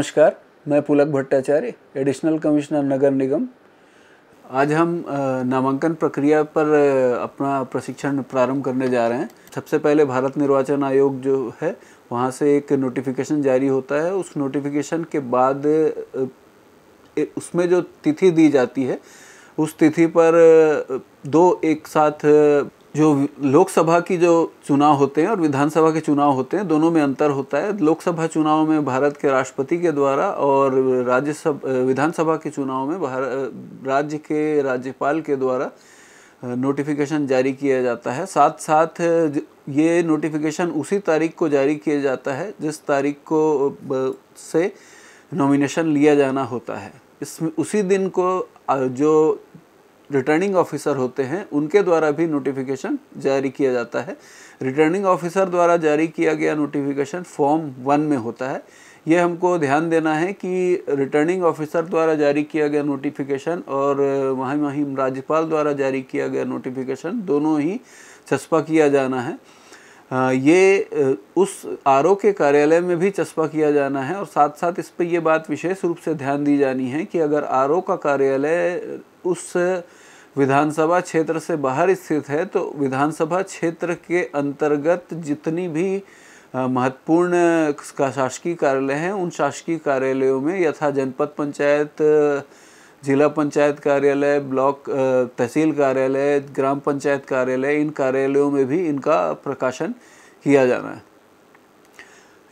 नमस्कार मैं Pulak Bhattacharya additional commissioner नगर निगम आज हम नामांकन प्रक्रिया पर अपना प्रशिक्षण प्रारंभ करने जा रहे हैं सबसे पहले भारत निर्वाचन आयोग जो है वहाँ से एक नोटिफिकेशन जारी होता है उस नोटिफिकेशन के बाद उसमें जो तिथि दी जाती है उस तिथि पर दो एक साथ जो लोकसभा की जो चुनाव होते हैं और विधानसभा के चुनाव होते हैं दोनों में अंतर होता है लोकसभा चुनाव में भारत के राष्ट्रपति के द्वारा और राज्यसभा विधानसभा के चुनाव में राज्य के राज्यपाल के द्वारा नोटिफिकेशन जारी किया जाता है साथ साथ ये नोटिफिकेशन उसी तारीख को जारी किया जाता है जिस तारीख को से नॉमिनेशन लिया जाना होता है इसमें उसी दिन को जो रिटर्निंग ऑफिसर होते हैं उनके द्वारा भी नोटिफिकेशन जारी किया जाता है रिटर्निंग ऑफिसर द्वारा जारी किया गया नोटिफिकेशन फॉर्म वन में होता है ये हमको ध्यान देना है कि रिटर्निंग ऑफिसर द्वारा जारी किया गया नोटिफिकेशन और वहीं वहीं राज्यपाल द्वारा जारी किया गया नोटिफिकेशन दोनों ही चस्पा किया जाना है ये उस आर के कार्यालय में भी चस्पा किया जाना है और साथ साथ इस पर यह बात विशेष रूप से ध्यान दी जानी है कि अगर आर का कार्यालय उस विधानसभा क्षेत्र से बाहर स्थित है तो विधानसभा क्षेत्र के अंतर्गत जितनी भी महत्वपूर्ण का शासकीय कार्यालय हैं उन शासकीय कार्यालयों में यथा जनपद पंचायत जिला पंचायत कार्यालय ब्लॉक तहसील कार्यालय ग्राम पंचायत कार्यालय इन कार्यालयों में भी इनका प्रकाशन किया जाना है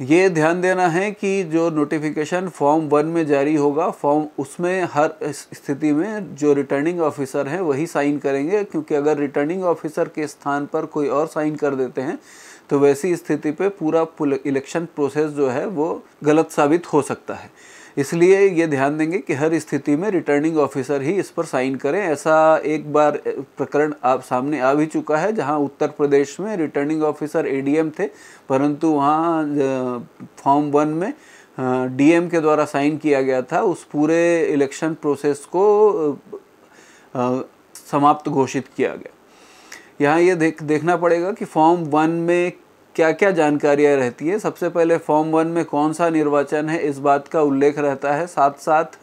ये ध्यान देना है कि जो नोटिफिकेशन फॉर्म वन में जारी होगा फॉर्म उसमें हर स्थिति में जो रिटर्निंग ऑफिसर हैं वही साइन करेंगे क्योंकि अगर रिटर्निंग ऑफिसर के स्थान पर कोई और साइन कर देते हैं तो वैसी स्थिति पे पूरा इलेक्शन प्रोसेस जो है वो गलत साबित हो सकता है इसलिए ये ध्यान देंगे कि हर स्थिति में रिटर्निंग ऑफिसर ही इस पर साइन करें ऐसा एक बार प्रकरण आप सामने आ भी चुका है जहां उत्तर प्रदेश में रिटर्निंग ऑफिसर एडीएम थे परंतु वहां फॉर्म वन में डीएम के द्वारा साइन किया गया था उस पूरे इलेक्शन प्रोसेस को समाप्त घोषित किया गया यहाँ ये देख देखना पड़ेगा कि फॉर्म वन में क्या क्या जानकारियाँ रहती है सबसे पहले फॉर्म वन में कौन सा निर्वाचन है इस बात का उल्लेख रहता है साथ साथ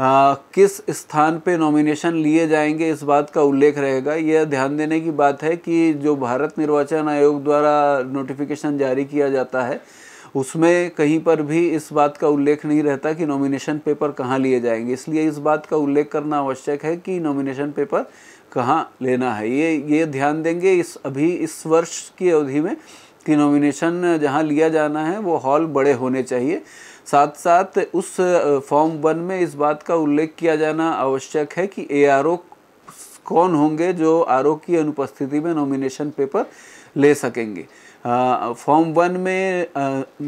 आ, किस स्थान पे नॉमिनेशन लिए जाएंगे इस बात का उल्लेख रहेगा यह ध्यान देने की बात है कि जो भारत निर्वाचन आयोग द्वारा नोटिफिकेशन जारी किया जाता है उसमें कहीं पर भी इस बात का उल्लेख नहीं रहता कि नॉमिनेशन पेपर कहाँ लिए जाएंगे इसलिए इस बात का उल्लेख करना आवश्यक है कि नॉमिनेशन पेपर कहाँ लेना है ये ये ध्यान देंगे इस अभी इस वर्ष की अवधि में कि नॉमिनेशन जहाँ लिया जाना है वो हॉल बड़े होने चाहिए साथ साथ उस फॉर्म वन में इस बात का उल्लेख किया जाना आवश्यक है कि ए कौन होंगे जो आर की अनुपस्थिति में नॉमिनेशन पेपर ले सकेंगे फॉर्म वन में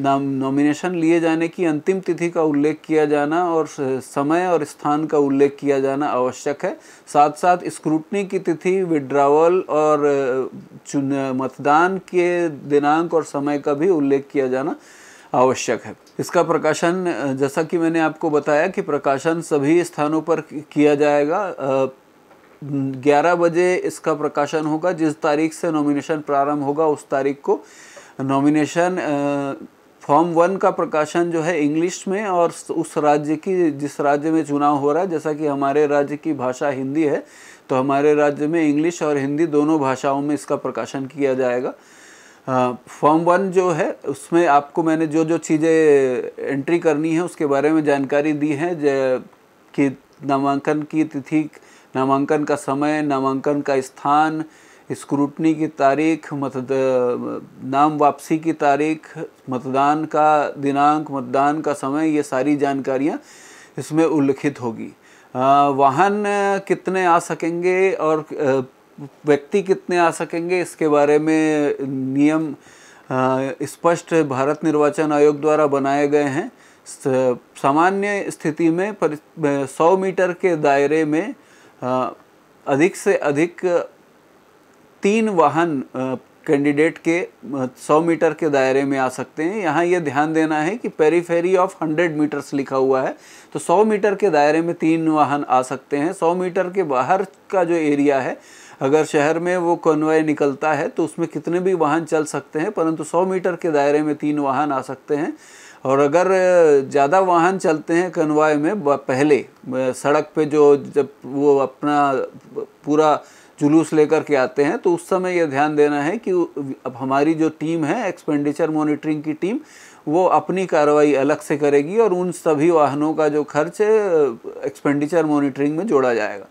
नाम नॉमिनेशन लिए जाने की अंतिम तिथि का उल्लेख किया जाना और समय और स्थान का उल्लेख किया जाना आवश्यक है साथ साथ स्क्रूटनी की तिथि विड्रावल और चुन मतदान के दिनांक और समय का भी उल्लेख किया जाना आवश्यक है इसका प्रकाशन जैसा कि मैंने आपको बताया कि प्रकाशन सभी स्थानों पर किया जाएगा 11 बजे इसका प्रकाशन होगा जिस तारीख से नॉमिनेशन प्रारंभ होगा उस तारीख को नॉमिनेशन फॉर्म वन का प्रकाशन जो है इंग्लिश में और उस राज्य की जिस राज्य में चुनाव हो रहा है जैसा कि हमारे राज्य की भाषा हिंदी है तो हमारे राज्य में इंग्लिश और हिंदी दोनों भाषाओं में इसका प्रकाशन किया जाएगा फॉर्म वन जो है उसमें आपको मैंने जो जो चीज़ें एंट्री करनी है उसके बारे में जानकारी दी है कि नामांकन की तिथि नामांकन का समय नामांकन का स्थान स्क्रूटनी की तारीख मतद नाम वापसी की तारीख मतदान का दिनांक मतदान का समय ये सारी जानकारियाँ इसमें उल्लिखित होगी वाहन कितने आ सकेंगे और व्यक्ति कितने आ सकेंगे इसके बारे में नियम स्पष्ट भारत निर्वाचन आयोग द्वारा बनाए गए हैं सामान्य स्थिति में सौ मीटर के दायरे में अधिक से अधिक तीन वाहन कैंडिडेट के 100 मीटर के दायरे में आ सकते हैं यहाँ ये ध्यान देना है कि पेरीफेरी ऑफ 100 मीटर्स लिखा हुआ है तो 100 मीटर के दायरे में तीन वाहन आ सकते हैं 100 मीटर के बाहर का जो एरिया है अगर शहर में वो कन्वाय निकलता है तो उसमें कितने भी वाहन चल सकते हैं परंतु 100 मीटर के दायरे में तीन वाहन आ सकते हैं और अगर ज़्यादा वाहन चलते हैं कन्वाय में पहले सड़क पे जो जब वो अपना पूरा जुलूस लेकर के आते हैं तो उस समय ये ध्यान देना है कि अब हमारी जो टीम है एक्सपेंडिचर मॉनिटरिंग की टीम वो अपनी कार्रवाई अलग से करेगी और उन सभी वाहनों का जो खर्च एक्सपेंडिचर मॉनिटरिंग में जोड़ा जाएगा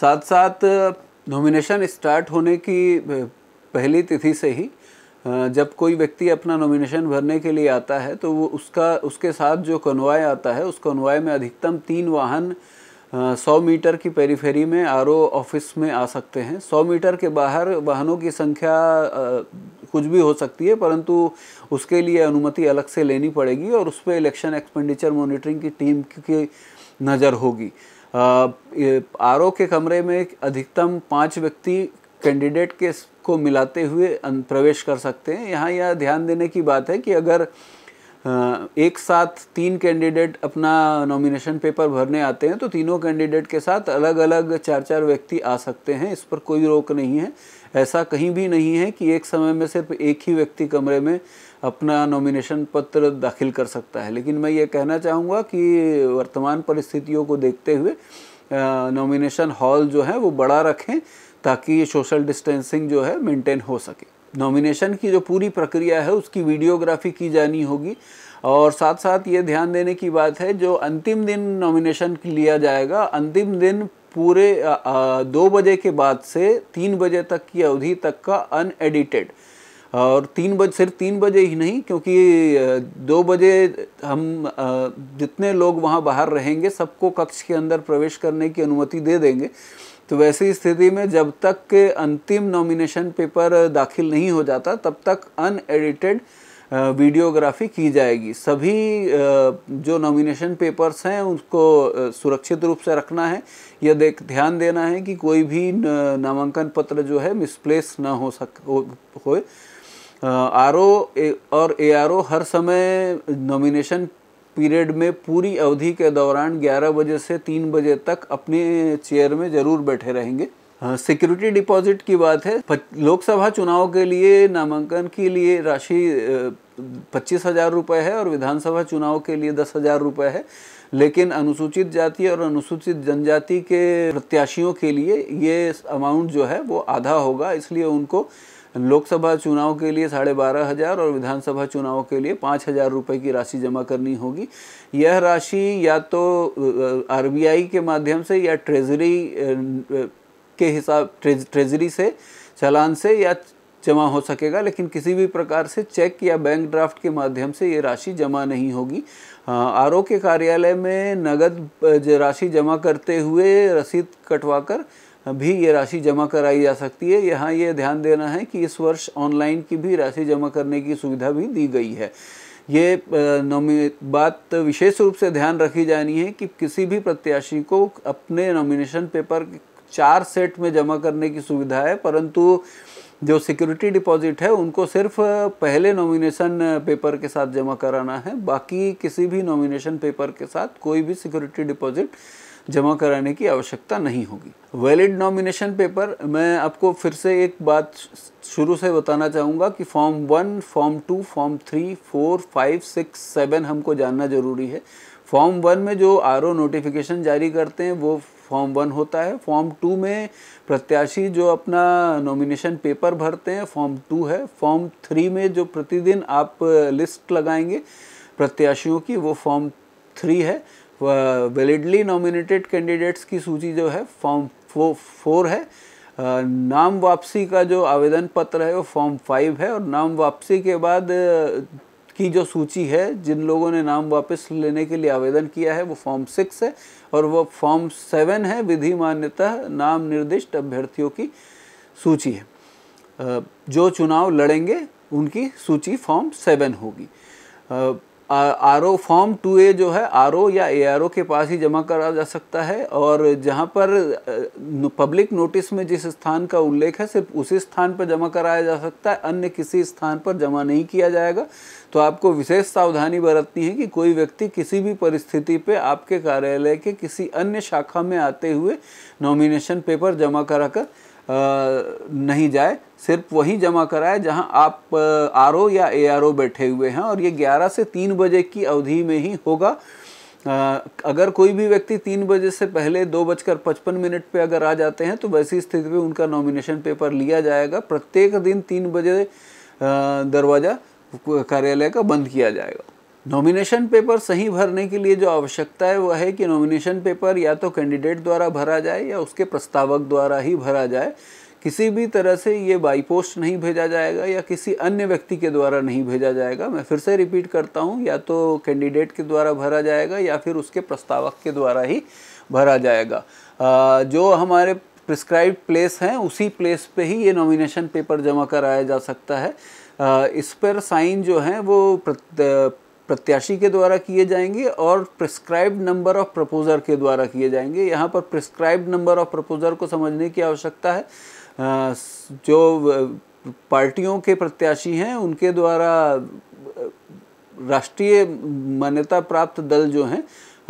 साथ साथ नॉमिनेशन स्टार्ट होने की पहली तिथि से ही जब कोई व्यक्ति अपना नॉमिनेशन भरने के लिए आता है तो वो उसका उसके साथ जो कन्वाय आता है उस कन्वाय में अधिकतम तीन वाहन सौ मीटर की पेरीफेरी में आर ऑफिस में आ सकते हैं सौ मीटर के बाहर वाहनों की संख्या कुछ भी हो सकती है परंतु उसके लिए अनुमति अलग से लेनी पड़ेगी और उस पर इलेक्शन एक्सपेंडिचर मॉनिटरिंग की टीम की नज़र होगी आर के कमरे में अधिकतम पाँच व्यक्ति कैंडिडेट के को मिलाते हुए अं, प्रवेश कर सकते हैं यहाँ यह ध्यान देने की बात है कि अगर एक साथ तीन कैंडिडेट अपना नॉमिनेशन पेपर भरने आते हैं तो तीनों कैंडिडेट के साथ अलग अलग चार चार व्यक्ति आ सकते हैं इस पर कोई रोक नहीं है ऐसा कहीं भी नहीं है कि एक समय में सिर्फ एक ही व्यक्ति कमरे में अपना नॉमिनेशन पत्र दाखिल कर सकता है लेकिन मैं ये कहना चाहूँगा कि वर्तमान परिस्थितियों को देखते हुए नॉमिनेशन हॉल जो है वो बड़ा रखें ताकि ये सोशल डिस्टेंसिंग जो है मेंटेन हो सके नॉमिनेशन की जो पूरी प्रक्रिया है उसकी वीडियोग्राफी की जानी होगी और साथ साथ ये ध्यान देने की बात है जो अंतिम दिन नॉमिनेशन लिया जाएगा अंतिम दिन पूरे दो बजे के बाद से तीन बजे तक की अवधि तक का अनएडिटेड और तीन बजे सिर्फ तीन बजे ही नहीं क्योंकि दो बजे हम जितने लोग वहाँ बाहर रहेंगे सबको कक्ष के अंदर प्रवेश करने की अनुमति दे देंगे तो वैसी स्थिति में जब तक के अंतिम नॉमिनेशन पेपर दाखिल नहीं हो जाता तब तक अनएडिटेड वीडियोग्राफी की जाएगी सभी जो नॉमिनेशन पेपर्स हैं उसको सुरक्षित रूप से रखना है यह देख ध्यान देना है कि कोई भी नामांकन पत्र जो है मिसप्लेस ना हो सक हो आर ओ और ए आर ओ हर समय नॉमिनेशन पीरियड में पूरी अवधि के दौरान 11 बजे से 3 बजे तक अपने चेयर में ज़रूर बैठे रहेंगे हाँ, सिक्योरिटी डिपॉजिट की बात है लोकसभा चुनाव के लिए नामांकन के लिए राशि पच्चीस हज़ार रुपये है और विधानसभा चुनाव के लिए दस हज़ार रुपये है लेकिन अनुसूचित जाति और अनुसूचित जनजाति के प्रत्याशियों के लिए ये अमाउंट जो है वो आधा होगा इसलिए उनको लोकसभा चुनाव के लिए साढ़े बारह हज़ार और विधानसभा चुनाव के लिए पाँच हज़ार रुपये की राशि जमा करनी होगी यह राशि या तो आरबीआई के माध्यम से या ट्रेजरी के हिसाब ट्रेज, ट्रेजरी से चालान से या जमा हो सकेगा लेकिन किसी भी प्रकार से चेक या बैंक ड्राफ्ट के माध्यम से ये राशि जमा नहीं होगी आर के कार्यालय में नगद राशि जमा करते हुए रसीद कटवाकर भी ये राशि जमा कराई जा सकती है यहाँ ये ध्यान देना है कि इस वर्ष ऑनलाइन की भी राशि जमा करने की सुविधा भी दी गई है ये नॉमी बात विशेष रूप से ध्यान रखी जानी है कि किसी भी प्रत्याशी को अपने नॉमिनेशन पेपर चार सेट में जमा करने की सुविधा है परंतु जो सिक्योरिटी डिपॉजिट है उनको सिर्फ पहले नॉमिनेशन पेपर के साथ जमा कराना है बाकी किसी भी नॉमिनेशन पेपर के साथ कोई भी सिक्योरिटी डिपॉजिट जमा कराने की आवश्यकता नहीं होगी वैलिड नॉमिनेशन पेपर मैं आपको फिर से एक बात शुरू से बताना चाहूँगा कि form one form two form three four five six seven हमको जानना ज़रूरी है फॉर्म वन में जो आर नोटिफिकेशन जारी करते हैं वो फॉर्म वन होता है फॉर्म टू में प्रत्याशी जो अपना नॉमिनेशन पेपर भरते हैं फॉर्म टू है फॉर्म थ्री में जो प्रतिदिन आप लिस्ट लगाएंगे प्रत्याशियों की वो फॉर्म थ्री है वैलिडली नॉमिनेटेड कैंडिडेट्स की सूची जो है फॉर्म फो, फोर है नाम वापसी का जो आवेदन पत्र है वो फॉर्म फाइव है और नाम वापसी के बाद की जो सूची है जिन लोगों ने नाम वापस लेने के लिए आवेदन किया है वो फॉर्म सिक्स है और वो फॉर्म सेवन है विधि मान्यता नाम निर्दिष्ट अभ्यर्थियों की सूची है जो चुनाव लड़ेंगे उनकी सूची फॉर्म सेवन होगी R O form two A जो है आर ओ या ए आर ओ के पास ही जमा करा जा सकता है और जहाँ पर पब्लिक नोटिस में जिस स्थान का उल्लेख है सिर्फ उसी स्थान पर जमा कराया जा सकता है अन्य किसी स्थान पर जमा नहीं किया जाएगा तो आपको विशेष सावधानी बरतनी है कि कोई व्यक्ति किसी भी परिस्थिति पे आपके कार्यालय के किसी अन्य शाखा में आते हुए नॉमिनेशन पेपर जमा कराकर नहीं जाए सिर्फ वहीं जमा कराए जहां आप आर या ए बैठे हुए हैं और ये 11 से 3 बजे की अवधि में ही होगा अगर कोई भी व्यक्ति तीन बजे से पहले दो बजकर पचपन मिनट पे अगर आ जाते हैं तो वैसी स्थिति में उनका नॉमिनेशन पेपर लिया जाएगा प्रत्येक दिन तीन बजे दरवाज़ा कार्यालय का बंद किया जाएगा नॉमिनेशन पेपर सही भरने के लिए जो आवश्यकता है वह है कि नॉमिनेशन पेपर या तो कैंडिडेट द्वारा भरा जाए या उसके प्रस्तावक द्वारा ही भरा जाए किसी भी तरह से ये बाई पोस्ट नहीं भेजा जाएगा या किसी अन्य व्यक्ति के द्वारा नहीं भेजा जाएगा मैं फिर से रिपीट करता हूँ या तो कैंडिडेट के द्वारा भरा जाएगा या फिर उसके प्रस्तावक के द्वारा ही भरा जाएगा जो हमारे प्रिस्क्राइब प्लेस हैं उसी प्लेस पे ही ये नॉमिनेशन पेपर जमा कराया जा सकता है इस पर साइन जो हैं वो प्रत्याशी के द्वारा किए जाएंगे और प्रिस्क्राइब नंबर ऑफ प्रपोजर के द्वारा किए जाएंगे यहाँ पर प्रिस्क्राइब नंबर ऑफ प्रपोजर को समझने की आवश्यकता है जो पार्टियों के प्रत्याशी हैं उनके द्वारा राष्ट्रीय मान्यता प्राप्त दल जो हैं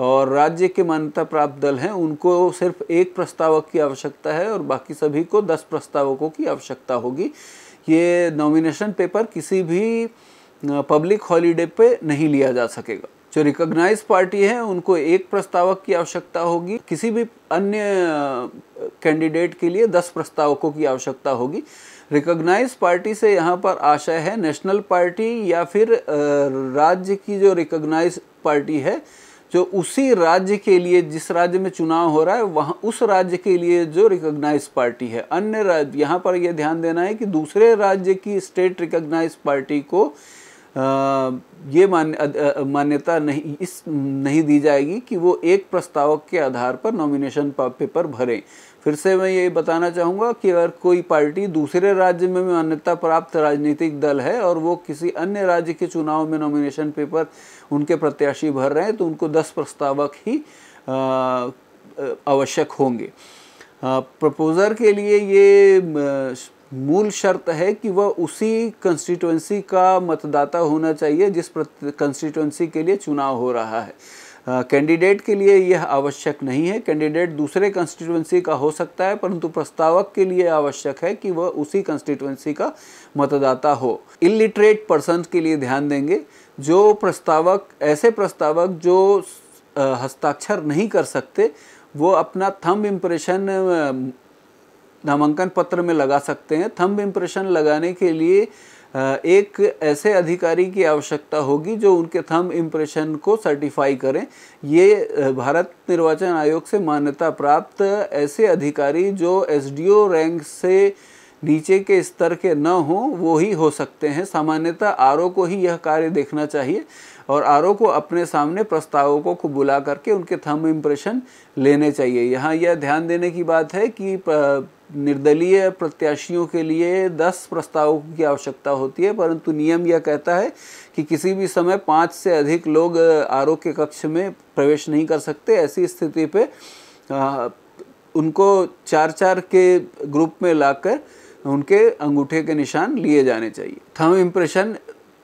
और राज्य के मान्यता प्राप्त दल हैं उनको सिर्फ एक प्रस्तावक की आवश्यकता है और बाकी सभी को दस प्रस्तावकों की आवश्यकता होगी ये नॉमिनेशन पेपर किसी भी पब्लिक हॉलीडे पे नहीं लिया जा सकेगा जो रिकॉग्नाइज पार्टी है उनको एक प्रस्तावक की आवश्यकता होगी किसी भी अन्य कैंडिडेट के लिए दस प्रस्तावकों की आवश्यकता होगी रिकॉग्नाइज पार्टी से यहाँ पर आशय है नेशनल पार्टी या फिर राज्य की जो रिकॉग्नाइज पार्टी है जो उसी राज्य के लिए जिस राज्य में चुनाव हो रहा है वहाँ उस राज्य के लिए जो रिकॉग्नाइज पार्टी है अन्य राज्य यहाँ पर यह ध्यान देना है कि दूसरे राज्य की स्टेट रिकॉग्नाइज पार्टी को ये मान्य मान्यता नहीं इस नहीं दी जाएगी कि वो एक प्रस्तावक के आधार पर नॉमिनेशन पेपर भरें फिर से मैं ये बताना चाहूँगा कि अगर कोई पार्टी दूसरे राज्य में मान्यता प्राप्त राजनीतिक दल है और वो किसी अन्य राज्य के चुनाव में नॉमिनेशन पेपर उनके प्रत्याशी भर रहे हैं तो उनको दस प्रस्तावक ही आवश्यक होंगे प्रपोज़र के लिए ये मूल शर्त है कि वह उसी कंस्टिट्यूएंसी का मतदाता होना चाहिए जिस कंस्टिट्यूएंसी के लिए चुनाव हो रहा है कैंडिडेट के लिए यह आवश्यक नहीं है कैंडिडेट दूसरे कंस्टिट्यूएंसी का हो सकता है परंतु प्रस्तावक के लिए आवश्यक है कि वह उसी कंस्टिट्यूएंसी का मतदाता हो इलिटरेट पर्सन के लिए ध्यान देंगे जो प्रस्तावक ऐसे प्रस्तावक जो हस्ताक्षर नहीं कर सकते वो अपना थंब इम्प्रेशन नामांकन पत्र में लगा सकते हैं थंब इम्प्रेशन लगाने के लिए एक ऐसे अधिकारी की आवश्यकता होगी जो उनके थंब इम्प्रेशन को सर्टिफाई करें ये भारत निर्वाचन आयोग से मान्यता प्राप्त ऐसे अधिकारी जो एसडीओ रैंक से नीचे के स्तर के न हो वो ही हो सकते हैं सामान्यतः आर को ही यह कार्य देखना चाहिए और आर को अपने सामने प्रस्तावकों को बुला करके उनके थंब इम्प्रेशन लेने चाहिए यहाँ यह ध्यान देने की बात है कि निर्दलीय प्रत्याशियों के लिए दस प्रस्तावों की आवश्यकता होती है परंतु नियम यह कहता है कि किसी भी समय पाँच से अधिक लोग आरोग्य के कक्ष में प्रवेश नहीं कर सकते ऐसी स्थिति पे उनको चार चार के ग्रुप में लाकर उनके अंगूठे के निशान लिए जाने चाहिए थम इम्प्रेशन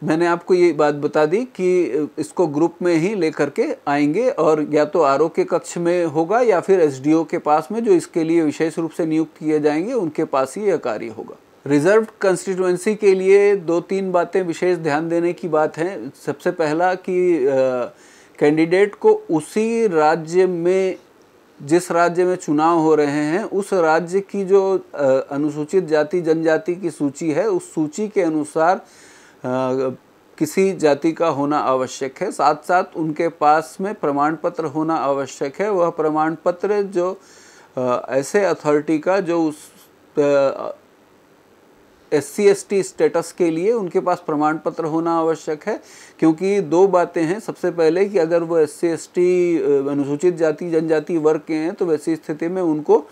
मैंने आपको ये बात बता दी कि इसको ग्रुप में ही लेकर के आएंगे और या तो आर के कक्ष में होगा या फिर एस के पास में जो इसके लिए विशेष रूप से नियुक्त किए जाएंगे उनके पास ही यह कार्य होगा रिजर्व कंस्टिट्यूएंसी के लिए दो तीन बातें विशेष ध्यान देने की बात है सबसे पहला कि कैंडिडेट को उसी राज्य में जिस राज्य में चुनाव हो रहे हैं उस राज्य की जो आ, अनुसूचित जाति जनजाति की सूची है उस सूची के अनुसार किसी जाति का होना आवश्यक है साथ साथ उनके पास में प्रमाण पत्र होना आवश्यक है वह प्रमाण पत्र जो ऐसे अथॉरिटी का जो उस S C S T status के लिए उनके पास प्रमाण पत्र होना आवश्यक है क्योंकि दो बातें हैं सबसे पहले कि अगर वो एस सी एस टी अनुसूचित जाति जनजाति वर्ग के हैं तो वैसी स्थिति में उनको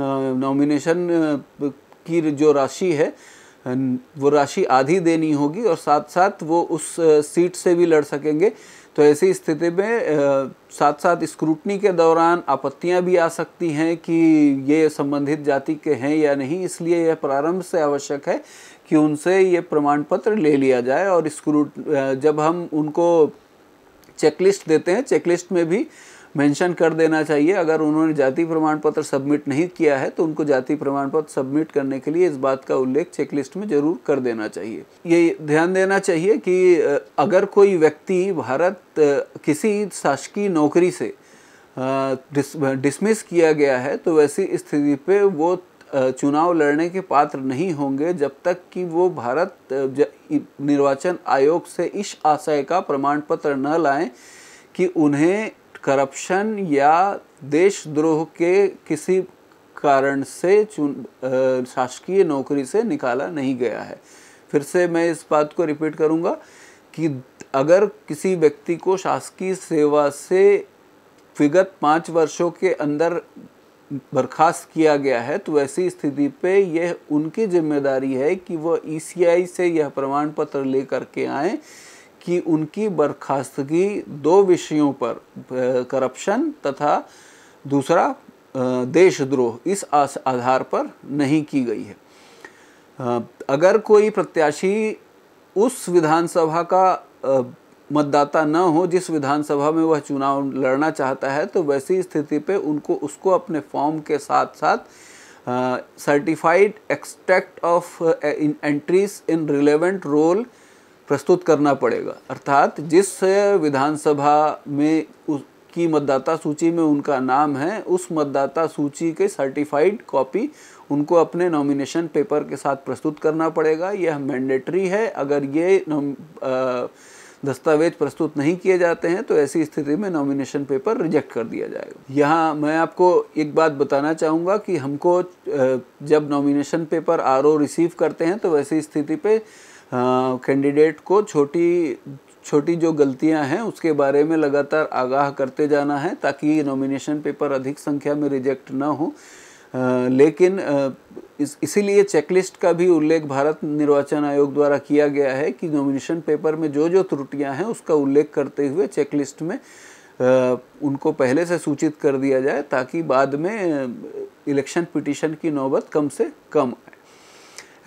नॉमिनेशन की जो राशि है वो राशि आधी देनी होगी और साथ साथ वो उस सीट से भी लड़ सकेंगे तो ऐसी स्थिति में साथ साथ स्क्रूटनी के दौरान आपत्तियां भी आ सकती हैं कि ये संबंधित जाति के हैं या नहीं इसलिए यह प्रारंभ से आवश्यक है कि उनसे ये प्रमाण पत्र ले लिया जाए और स्क्रूट जब हम उनको चेकलिस्ट देते हैं चेकलिस्ट में भी मेंशन कर देना चाहिए अगर उन्होंने जाति प्रमाण पत्र सबमिट नहीं किया है तो उनको जाति प्रमाण पत्र सबमिट करने के लिए इस बात का उल्लेख चेकलिस्ट में जरूर कर देना चाहिए ये ध्यान देना चाहिए कि अगर कोई व्यक्ति भारत किसी शासकीय नौकरी से डिसमिस किया गया है तो वैसी स्थिति पे वो चुनाव लड़ने के पात्र नहीं होंगे जब तक कि वो भारत निर्वाचन आयोग से इस आशय का प्रमाण पत्र न लाएं कि उन्हें करप्शन या देशद्रोह के किसी कारण से चुन शासकीय नौकरी से निकाला नहीं गया है फिर से मैं इस बात को रिपीट करूँगा कि अगर किसी व्यक्ति को शासकीय सेवा से विगत पाँच वर्षों के अंदर बर्खास्त किया गया है तो ऐसी स्थिति पे यह उनकी जिम्मेदारी है कि वह ई e से यह प्रमाण पत्र ले करके आएँ कि उनकी बर्खास्तगी दो विषयों पर करप्शन तथा दूसरा देशद्रोह इस आधार पर नहीं की गई है अगर कोई प्रत्याशी उस विधानसभा का मतदाता न हो जिस विधानसभा में वह चुनाव लड़ना चाहता है तो वैसी स्थिति पे उनको उसको अपने फॉर्म के साथ साथ certified extract of entries in relevant roll प्रस्तुत करना पड़ेगा अर्थात जिस विधानसभा में उसकी मतदाता सूची में उनका नाम है उस मतदाता सूची के सर्टिफाइड कॉपी उनको अपने नॉमिनेशन पेपर के साथ प्रस्तुत करना पड़ेगा यह मैंडेटरी है अगर ये दस्तावेज प्रस्तुत नहीं किए जाते हैं तो ऐसी स्थिति में नॉमिनेशन पेपर रिजेक्ट कर दिया जाएगा यहाँ मैं आपको एक बात बताना चाहूँगा कि हमको जब नॉमिनेशन पेपर आर रिसीव करते हैं तो वैसी स्थिति पर कैंडिडेट हाँ, को छोटी छोटी जो गलतियां हैं उसके बारे में लगातार आगाह करते जाना है ताकि नॉमिनेशन पेपर अधिक संख्या में रिजेक्ट ना हो आ, लेकिन आ, इस इसीलिए चेकलिस्ट का भी उल्लेख भारत निर्वाचन आयोग द्वारा किया गया है कि नॉमिनेशन पेपर में जो जो त्रुटियां हैं उसका उल्लेख करते हुए चेकलिस्ट में आ, उनको पहले से सूचित कर दिया जाए ताकि बाद में इलेक्शन पिटिशन की नौबत कम से कम आए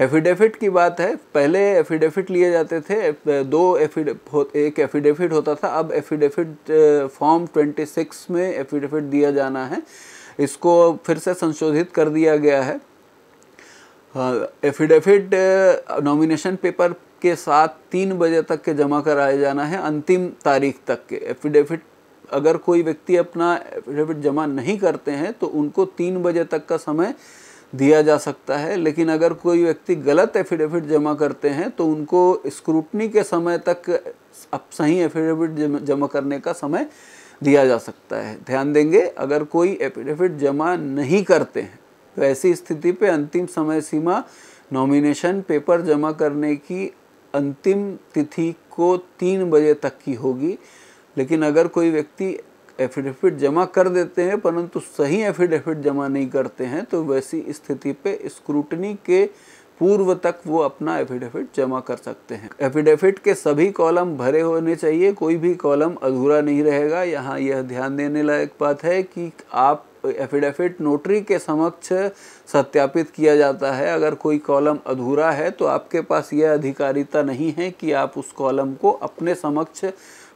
एफिडेविट की बात है पहले एफिडेविट लिए जाते थे दो एफिड एक एफिडेविट होता था अब एफिडेविट फॉर्म 26 में एफिडेविट दिया जाना है इसको फिर से संशोधित कर दिया गया है एफिडेविट नॉमिनेशन पेपर के साथ तीन बजे तक के जमा कराया जाना है अंतिम तारीख तक के एफिडेविट अगर कोई व्यक्ति अपना एफिडेविट जमा नहीं करते हैं तो उनको तीन बजे तक का समय दिया जा सकता है लेकिन अगर कोई व्यक्ति गलत एफिडेविट जमा करते हैं तो उनको स्क्रूटनी के समय तक अब सही एफिडेविट जमा करने का समय दिया जा सकता है ध्यान देंगे अगर कोई एफिडेविट जमा नहीं करते हैं तो ऐसी स्थिति पे अंतिम समय सीमा नॉमिनेशन पेपर जमा करने की अंतिम तिथि को तीन बजे तक की होगी लेकिन अगर कोई व्यक्ति एफिडेविट जमा कर देते हैं परंतु सही एफिडेविट जमा नहीं करते हैं तो वैसी स्थिति पे स्क्रूटनी के पूर्व तक वो अपना एफिडेविट जमा कर सकते हैं एफिडेविट के सभी कॉलम भरे होने चाहिए कोई भी कॉलम अधूरा नहीं रहेगा यहाँ यह ध्यान देने लायक बात है कि आप एफिडेविट नोटरी के समक्ष सत्यापित किया जाता है अगर कोई कॉलम अधूरा है तो आपके पास यह अधिकारिता नहीं है कि आप उस कॉलम को अपने समक्ष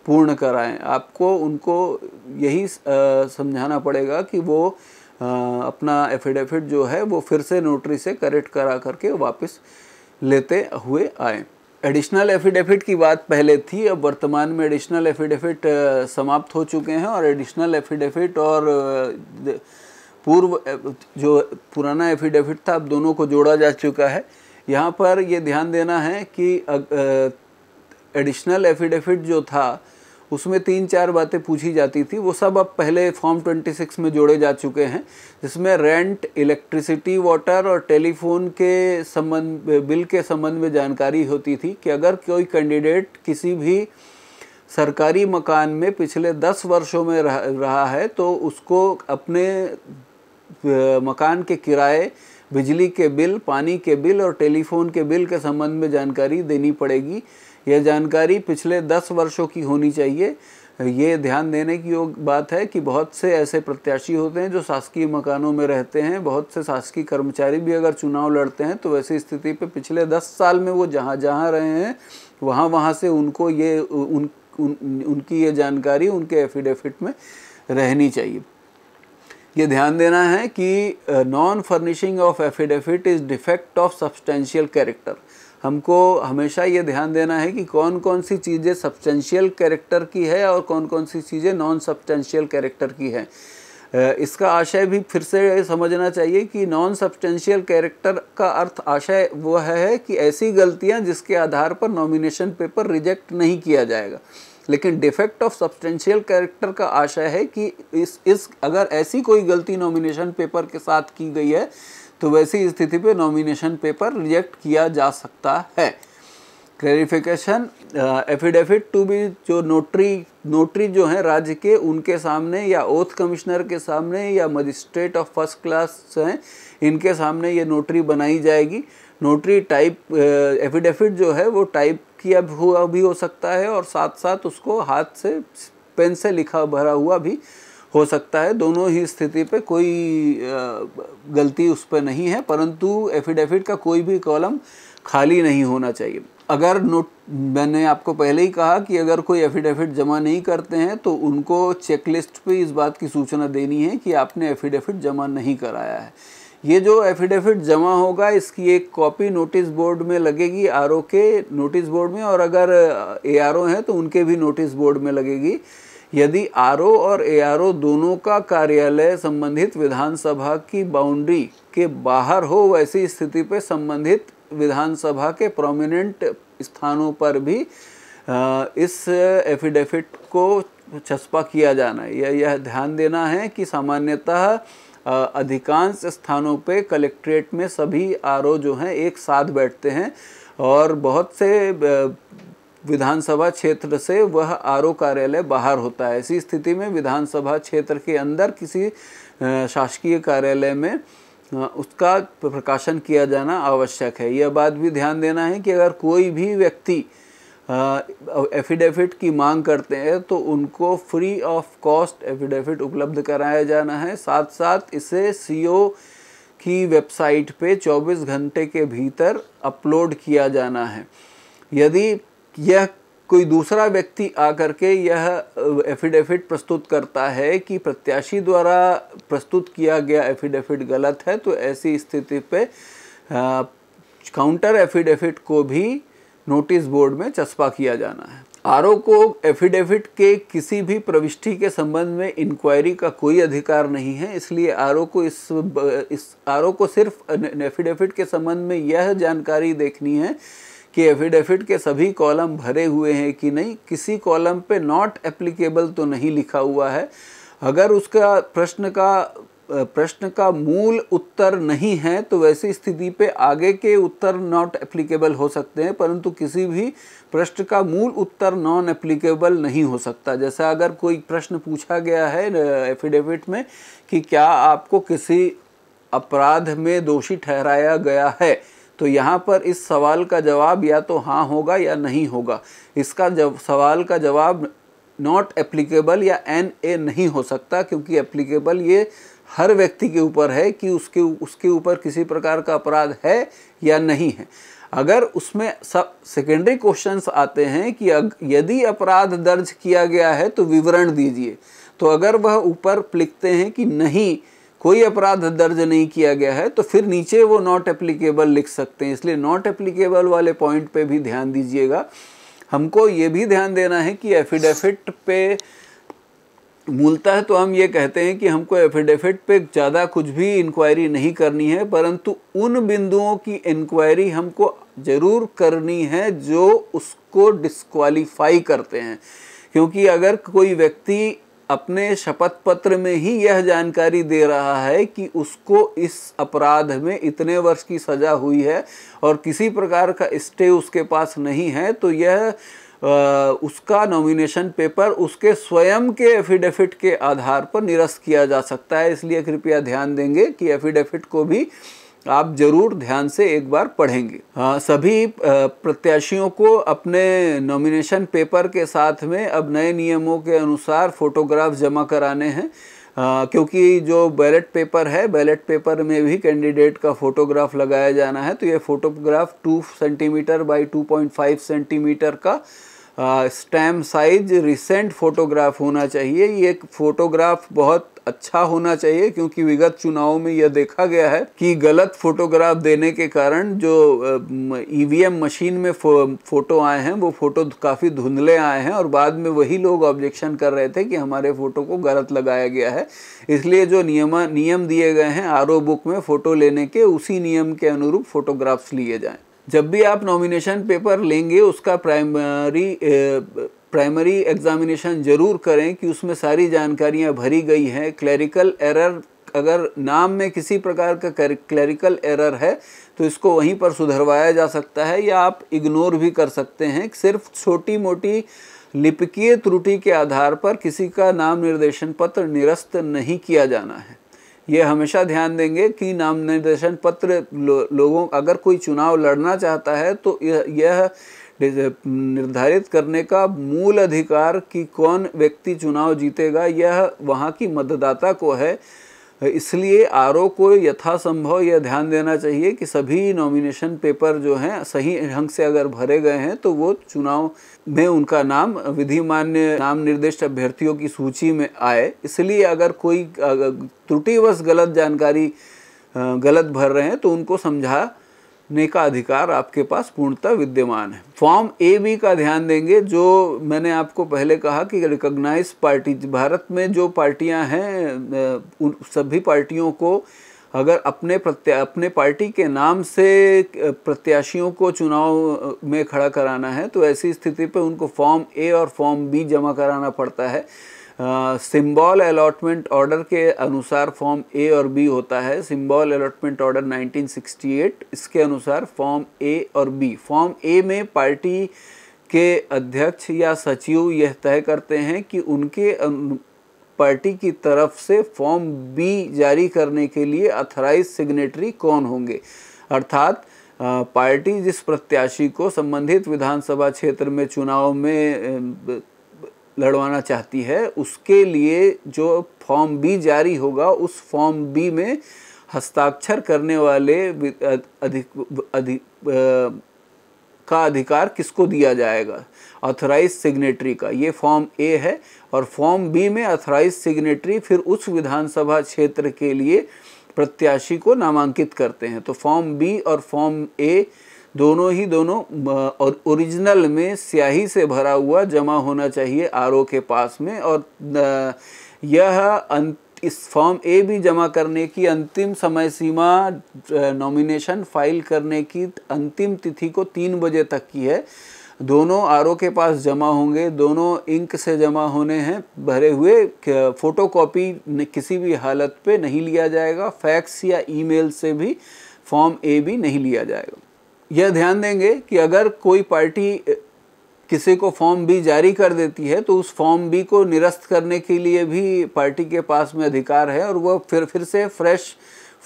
पूर्ण कराएं आपको उनको यही समझाना पड़ेगा कि वो अपना एफिडेविट जो है वो फिर से नोटरी से करेक्ट करा करके वापस लेते हुए आए एडिशनल एफिडेविट की बात पहले थी अब वर्तमान में एडिशनल एफिडेविट समाप्त हो चुके हैं और एडिशनल एफिडेविट और पूर्व जो पुराना एफिडेविट था अब दोनों को जोड़ा जा चुका है यहाँ पर ये ध्यान देना है कि एडिशनल एफिडेविट जो था उसमें तीन चार बातें पूछी जाती थी वो सब अब पहले फॉर्म 26 में जोड़े जा चुके हैं जिसमें रेंट इलेक्ट्रिसिटी वाटर और टेलीफोन के संबंध बिल के संबंध में जानकारी होती थी कि अगर कोई कैंडिडेट किसी भी सरकारी मकान में पिछले दस वर्षों में रह, रहा है तो उसको अपने मकान के किराए बिजली के बिल पानी के बिल और टेलीफोन के बिल के संबंध में जानकारी देनी पड़ेगी ये जानकारी पिछले दस वर्षों की होनी चाहिए ये ध्यान देने की योग बात है कि बहुत से ऐसे प्रत्याशी होते हैं जो शासकीय मकानों में रहते हैं बहुत से शासकीय कर्मचारी भी अगर चुनाव लड़ते हैं तो वैसी स्थिति पे पिछले दस साल में वो जहाँ जहाँ रहे हैं वहाँ वहाँ से उनको ये उन, उन उनकी ये जानकारी उनके एफिडेविट में रहनी चाहिए ये ध्यान देना है कि non furnishing of affidavit is defect of substantial character हमको हमेशा ये ध्यान देना है कि कौन कौन सी चीज़ें सब्सटेंशियल कैरेक्टर की है और कौन कौन सी चीज़ें नॉन सब्सटेंशियल कैरेक्टर की है इसका आशय भी फिर से समझना चाहिए कि नॉन सब्सटेंशियल कैरेक्टर का अर्थ आशय वो है कि ऐसी गलतियां जिसके आधार पर नॉमिनेशन पेपर रिजेक्ट नहीं किया जाएगा लेकिन डिफेक्ट ऑफ सब्सटेंशियल कैरेक्टर का आशय है कि इस इस अगर ऐसी कोई गलती नॉमिनेशन पेपर के साथ की गई है तो वैसी स्थिति पे नॉमिनेशन पेपर रिजेक्ट किया जा सकता है क्लैरिफिकेशन एफिडेविट टू बी जो नोटरी नोटरी जो हैं राज्य के उनके सामने या ओथ कमिश्नर के सामने या मजिस्ट्रेट ऑफ फर्स्ट क्लास हैं इनके सामने ये नोटरी बनाई जाएगी नोटरी टाइप एफिडेविट जो है वो टाइप किया हुआ भी हो सकता है और साथ साथ उसको हाथ से पेन से लिखा भरा हुआ भी हो सकता है दोनों ही स्थिति पे कोई गलती उस पर नहीं है परंतु एफिडेविट का कोई भी कॉलम खाली नहीं होना चाहिए अगर नोट मैंने आपको पहले ही कहा कि अगर कोई एफिडेविट जमा नहीं करते हैं तो उनको चेकलिस्ट पे इस बात की सूचना देनी है कि आपने एफिडेविट जमा नहीं कराया है ये जो एफिडेविट जमा होगा इसकी एक कॉपी नोटिस बोर्ड में लगेगी आर के नोटिस बोर्ड में और अगर ए आर ओ हैं तो उनके भी नोटिस बोर्ड में लगेगी यदि आर और ए दोनों का कार्यालय संबंधित विधानसभा की बाउंड्री के बाहर हो वैसी स्थिति पर संबंधित विधानसभा के प्रोमिनेंट स्थानों पर भी इस एफिडेविट को चस्पा किया जाना है यह ध्यान देना है कि सामान्यतः अधिकांश स्थानों पे कलेक्ट्रेट में सभी आर जो हैं एक साथ बैठते हैं और बहुत से विधानसभा क्षेत्र से वह आर कार्यालय बाहर होता है ऐसी स्थिति में विधानसभा क्षेत्र के अंदर किसी शासकीय कार्यालय में उसका प्रकाशन किया जाना आवश्यक है यह बात भी ध्यान देना है कि अगर कोई भी व्यक्ति एफिडेविट की मांग करते हैं तो उनको फ्री ऑफ कॉस्ट एफिडेविट उपलब्ध कराया जाना है साथ साथ इसे सीओ की वेबसाइट पे 24 घंटे के भीतर अपलोड किया जाना है यदि यह कोई दूसरा व्यक्ति आकर के यह एफिडेविट प्रस्तुत करता है कि प्रत्याशी द्वारा प्रस्तुत किया गया एफिडेविट गलत है तो ऐसी स्थिति पे आ, काउंटर एफिडेविट को भी नोटिस बोर्ड में चस्पा किया जाना है आर को एफिडेविट के किसी भी प्रविष्टि के संबंध में इंक्वायरी का कोई अधिकार नहीं है इसलिए आर को इस इस आर को सिर्फ एफिडेविट के संबंध में यह जानकारी देखनी है कि एफिडेविट के सभी कॉलम भरे हुए हैं कि नहीं किसी कॉलम पे नॉट एप्लीकेबल तो नहीं लिखा हुआ है अगर उसका प्रश्न का प्रश्न का मूल उत्तर नहीं है तो वैसी स्थिति पे आगे के उत्तर नॉट एप्लीकेबल हो सकते हैं परंतु किसी भी प्रश्न का मूल उत्तर नॉन एप्लीकेबल नहीं हो सकता जैसा अगर कोई प्रश्न पूछा गया है एफिडेविट में कि क्या आपको किसी अपराध में दोषी ठहराया गया है तो यहाँ पर इस सवाल का जवाब या तो हाँ होगा या नहीं होगा इसका जब सवाल का जवाब नॉट एप्लीकेबल या एन ए नहीं हो सकता क्योंकि एप्लीकेबल ये हर व्यक्ति के ऊपर है कि उसके उसके ऊपर किसी प्रकार का अपराध है या नहीं है अगर उसमें सब सेकेंडरी क्वेश्चंस आते हैं कि यदि अपराध दर्ज किया गया है तो विवरण दीजिए तो अगर वह ऊपर लिखते हैं कि नहीं कोई अपराध दर्ज नहीं किया गया है तो फिर नीचे वो नॉट एप्लीकेबल लिख सकते हैं इसलिए नॉट एप्लीकेबल वाले पॉइंट पे भी ध्यान दीजिएगा हमको ये भी ध्यान देना है कि एफिडेविट पे मूलतः तो हम ये कहते हैं कि हमको एफिडेविट पे ज़्यादा कुछ भी इंक्वायरी नहीं करनी है परंतु उन बिंदुओं की इंक्वायरी हमको ज़रूर करनी है जो उसको डिस्क्वालीफाई करते हैं क्योंकि अगर कोई व्यक्ति अपने शपथ पत्र में ही यह जानकारी दे रहा है कि उसको इस अपराध में इतने वर्ष की सज़ा हुई है और किसी प्रकार का स्टे उसके पास नहीं है तो यह उसका नॉमिनेशन पेपर उसके स्वयं के एफिडेविट के आधार पर निरस्त किया जा सकता है इसलिए कृपया ध्यान देंगे कि एफिडेविट को भी आप जरूर ध्यान से एक बार पढ़ेंगे आ, हाँ, सभी प्रत्याशियों को अपने नॉमिनेशन पेपर के साथ में अब नए नियमों के अनुसार फोटोग्राफ जमा कराने हैं क्योंकि जो बैलेट पेपर है बैलेट पेपर में भी कैंडिडेट का फोटोग्राफ लगाया जाना है तो ये फोटोग्राफ 2 सेंटीमीटर पॉइंट 2.5 सेंटीमीटर का स्टैम्प साइज रिसेंट फ़ोटोग्राफ होना चाहिए ये फोटोग्राफ बहुत अच्छा होना चाहिए क्योंकि विगत चुनाव में यह देखा गया है कि गलत फोटोग्राफ देने के कारण जो ईवीएम e मशीन में फो, फोटो आए हैं वो फोटो काफ़ी धुंधले आए हैं और बाद में वही लोग ऑब्जेक्शन कर रहे थे कि हमारे फोटो को गलत लगाया गया है इसलिए जो नियम नियम दिए गए हैं आर बुक में फ़ोटो लेने के उसी नियम के अनुरूप फोटोग्राफ्स लिए जाए जब भी आप नॉमिनेशन पेपर लेंगे उसका प्राइमरी प्राइमरी एग्ज़ामिनेशन ज़रूर करें कि उसमें सारी जानकारियाँ भरी गई हैं क्लैरिकल एरर अगर नाम में किसी प्रकार का क्लैरिकल एरर है तो इसको वहीं पर सुधरवाया जा सकता है या आप इग्नोर भी कर सकते हैं सिर्फ छोटी मोटी लिपिकीय त्रुटि के आधार पर किसी का नाम निर्देशन पत्र निरस्त नहीं किया जाना है ये हमेशा ध्यान देंगे कि नाम निर्देशन पत्र लो, लोगों अगर कोई चुनाव लड़ना चाहता है तो यह निर्धारित करने का मूल अधिकार कि कौन व्यक्ति चुनाव जीतेगा यह वहाँ की मतदाता को है इसलिए आर को यथासंभव यह ध्यान देना चाहिए कि सभी नॉमिनेशन पेपर जो हैं सही ढंग से अगर भरे गए हैं तो वो चुनाव में उनका नाम विधिमान्य नाम निर्दिष्ट अभ्यर्थियों की सूची में आए इसलिए अगर कोई त्रुटिवश गलत जानकारी गलत भर रहे हैं तो उनको समझा ने का अधिकार आपके पास पूर्णतः विद्यमान है फॉर्म ए बी का ध्यान देंगे जो मैंने आपको पहले कहा कि रिकॉग्नाइज पार्टी भारत में जो पार्टियां हैं उन सभी पार्टियों को अगर अपने प्रत्या अपने पार्टी के नाम से प्रत्याशियों को चुनाव में खड़ा कराना है तो ऐसी स्थिति पर उनको फॉर्म ए और फॉर्म बी जमा कराना पड़ता है सिंबल अलॉटमेंट ऑर्डर के अनुसार फॉर्म ए और बी होता है सिंबल अलॉटमेंट ऑर्डर 1968 इसके अनुसार फॉर्म ए और बी फॉर्म ए में पार्टी के अध्यक्ष या सचिव यह तय करते हैं कि उनके पार्टी की तरफ से फॉर्म बी जारी करने के लिए अथराइज सिग्नेटरी कौन होंगे अर्थात पार्टी जिस प्रत्याशी को संबंधित विधानसभा क्षेत्र में चुनाव में लड़वाना चाहती है उसके लिए जो फॉर्म बी जारी होगा उस फॉर्म बी में हस्ताक्षर करने वाले अधिक अधिक का अधिकार किसको दिया जाएगा ऑथराइज सिग्नेटरी का ये फॉर्म ए है और फॉर्म बी में ऑथराइज सिग्नेटरी फिर उस विधानसभा क्षेत्र के लिए प्रत्याशी को नामांकित करते हैं तो फॉर्म बी और फॉर्म ए दोनों ही दोनों और ओरिजिनल में स्याही से भरा हुआ जमा होना चाहिए आर के पास में और यह इस फॉर्म ए भी जमा करने की अंतिम समय सीमा नॉमिनेशन फाइल करने की अंतिम तिथि को तीन बजे तक की है दोनों आर के पास जमा होंगे दोनों इंक से जमा होने हैं भरे हुए फ़ोटो कॉपी किसी भी हालत पे नहीं लिया जाएगा फैक्स या ईमेल से भी फॉर्म ए भी नहीं लिया जाएगा यह ध्यान देंगे कि अगर कोई पार्टी किसी को फॉर्म बी जारी कर देती है तो उस फॉर्म बी को निरस्त करने के लिए भी पार्टी के पास में अधिकार है और वह फिर फिर से फ्रेश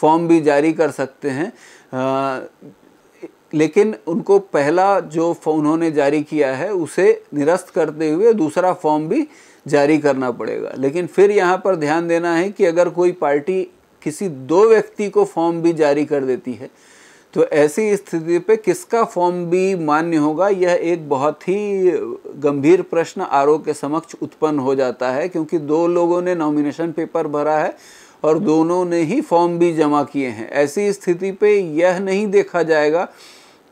फॉर्म भी जारी कर सकते हैं आ, लेकिन उनको पहला जो उन्होंने जारी किया है उसे निरस्त करते हुए दूसरा फॉर्म भी जारी करना पड़ेगा लेकिन फिर यहाँ पर ध्यान देना है कि अगर कोई पार्टी किसी दो व्यक्ति को फॉर्म भी जारी कर देती है तो ऐसी स्थिति पे किसका फॉर्म भी मान्य होगा यह एक बहुत ही गंभीर प्रश्न आरोप के समक्ष उत्पन्न हो जाता है क्योंकि दो लोगों ने नॉमिनेशन पेपर भरा है और दोनों ने ही फॉर्म भी जमा किए हैं ऐसी स्थिति पे यह नहीं देखा जाएगा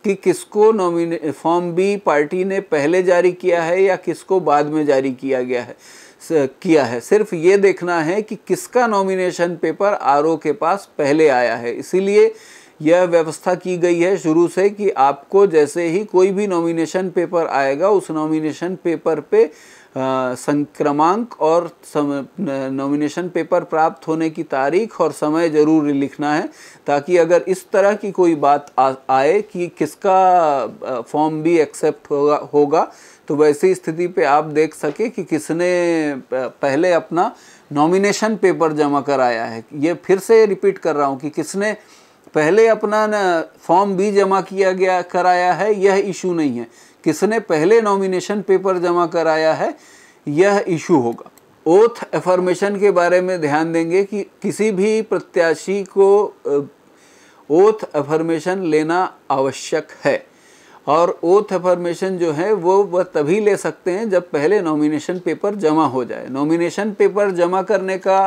कि किसको नॉमिने फॉर्म बी पार्टी ने पहले जारी किया है या किसको बाद में जारी किया गया है किया है सिर्फ ये देखना है कि किसका नॉमिनेशन पेपर आर के पास पहले आया है इसीलिए यह व्यवस्था की गई है शुरू से कि आपको जैसे ही कोई भी नॉमिनेशन पेपर आएगा उस नॉमिनेशन पेपर पे संक्रमांक और नॉमिनेशन पेपर प्राप्त होने की तारीख और समय ज़रूर लिखना है ताकि अगर इस तरह की कोई बात आ, आए कि किसका फॉर्म भी एक्सेप्ट होगा होगा तो वैसी स्थिति पे आप देख सके कि किसने पहले अपना नॉमिनेशन पेपर जमा कराया है ये फिर से रिपीट कर रहा हूँ कि किसने पहले अपना फॉर्म भी जमा किया गया कराया है यह इशू नहीं है किसने पहले नॉमिनेशन पेपर जमा कराया है यह इशू होगा ओथ एफर्मेशन के बारे में ध्यान देंगे कि किसी भी प्रत्याशी को ओथ एफर्मेशन लेना आवश्यक है और ओथ एफर्मेशन जो है वो वह तभी ले सकते हैं जब पहले नॉमिनेशन पेपर जमा हो जाए नॉमिनेशन पेपर जमा करने का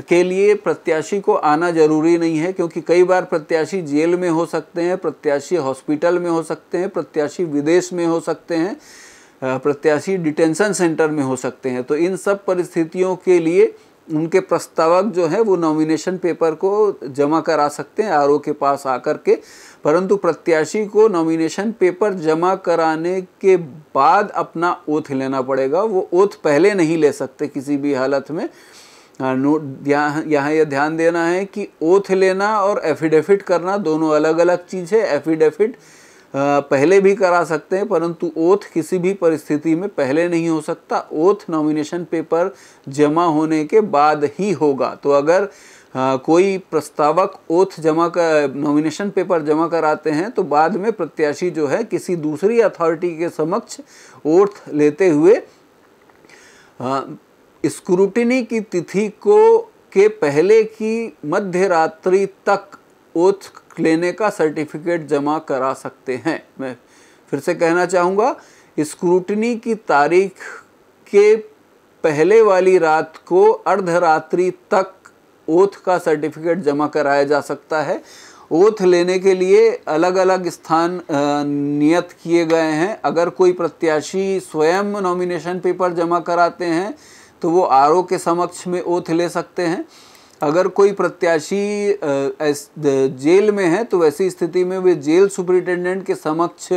के लिए प्रत्याशी को आना जरूरी नहीं है क्योंकि कई बार प्रत्याशी जेल में हो सकते हैं प्रत्याशी हॉस्पिटल में हो सकते हैं प्रत्याशी विदेश में हो सकते हैं प्रत्याशी डिटेंशन सेंटर में हो सकते हैं तो इन सब परिस्थितियों के लिए उनके प्रस्तावक जो है वो नॉमिनेशन पेपर को जमा करा सकते हैं आर के पास आकर के परंतु प्रत्याशी को नॉमिनेशन पेपर जमा कराने के बाद अपना ओथ लेना पड़ेगा वो ओथ पहले नहीं ले सकते किसी भी हालत में हाँ, नोट यहाँ यहाँ यह ध्यान देना है कि ओथ लेना और एफिडेविट करना दोनों अलग अलग चीज़ है एफिडेविट पहले भी करा सकते हैं परंतु ओथ किसी भी परिस्थिति में पहले नहीं हो सकता ओथ नॉमिनेशन पेपर जमा होने के बाद ही होगा तो अगर आ, कोई प्रस्तावक ओथ जमा कर नॉमिनेशन पेपर जमा कराते हैं तो बाद में प्रत्याशी जो है किसी दूसरी अथॉरिटी के समक्ष ओथ लेते हुए आ, स्क्रूटनी की तिथि को के पहले की मध्य रात्रि तक ओथ लेने का सर्टिफिकेट जमा करा सकते हैं मैं फिर से कहना चाहूँगा स्क्रूटनी की तारीख के पहले वाली रात को अर्धरात्रि तक ओथ का सर्टिफिकेट जमा कराया जा सकता है ओथ लेने के लिए अलग अलग स्थान नियत किए गए हैं अगर कोई प्रत्याशी स्वयं नॉमिनेशन पेपर जमा कराते हैं तो वो आर के समक्ष में ओथ ले सकते हैं अगर कोई प्रत्याशी जेल में है तो वैसी स्थिति में वे जेल सुपरिटेंडेंट के समक्ष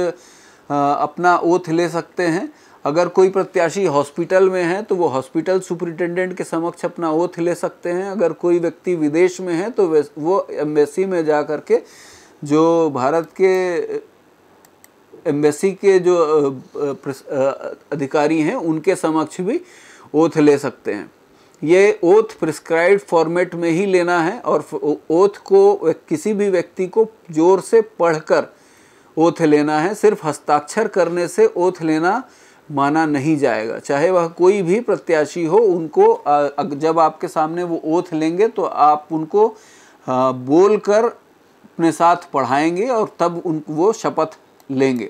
अपना ओथ ले सकते हैं अगर कोई प्रत्याशी हॉस्पिटल में है तो वो हॉस्पिटल सुपरिटेंडेंट के समक्ष अपना ओथ ले सकते हैं अगर कोई व्यक्ति विदेश में है तो वो एम्बेसी में जा कर के जो भारत के एम्बेसी के जो अधिकारी हैं उनके समक्ष भी ओथ ले सकते हैं ये ओथ प्रिस्क्राइब फॉर्मेट में ही लेना है और ओथ को किसी भी व्यक्ति को जोर से पढ़कर ओथ लेना है सिर्फ हस्ताक्षर करने से ओथ लेना माना नहीं जाएगा चाहे वह कोई भी प्रत्याशी हो उनको जब आपके सामने वो ओथ लेंगे तो आप उनको बोलकर अपने साथ पढ़ाएंगे और तब उन वो शपथ लेंगे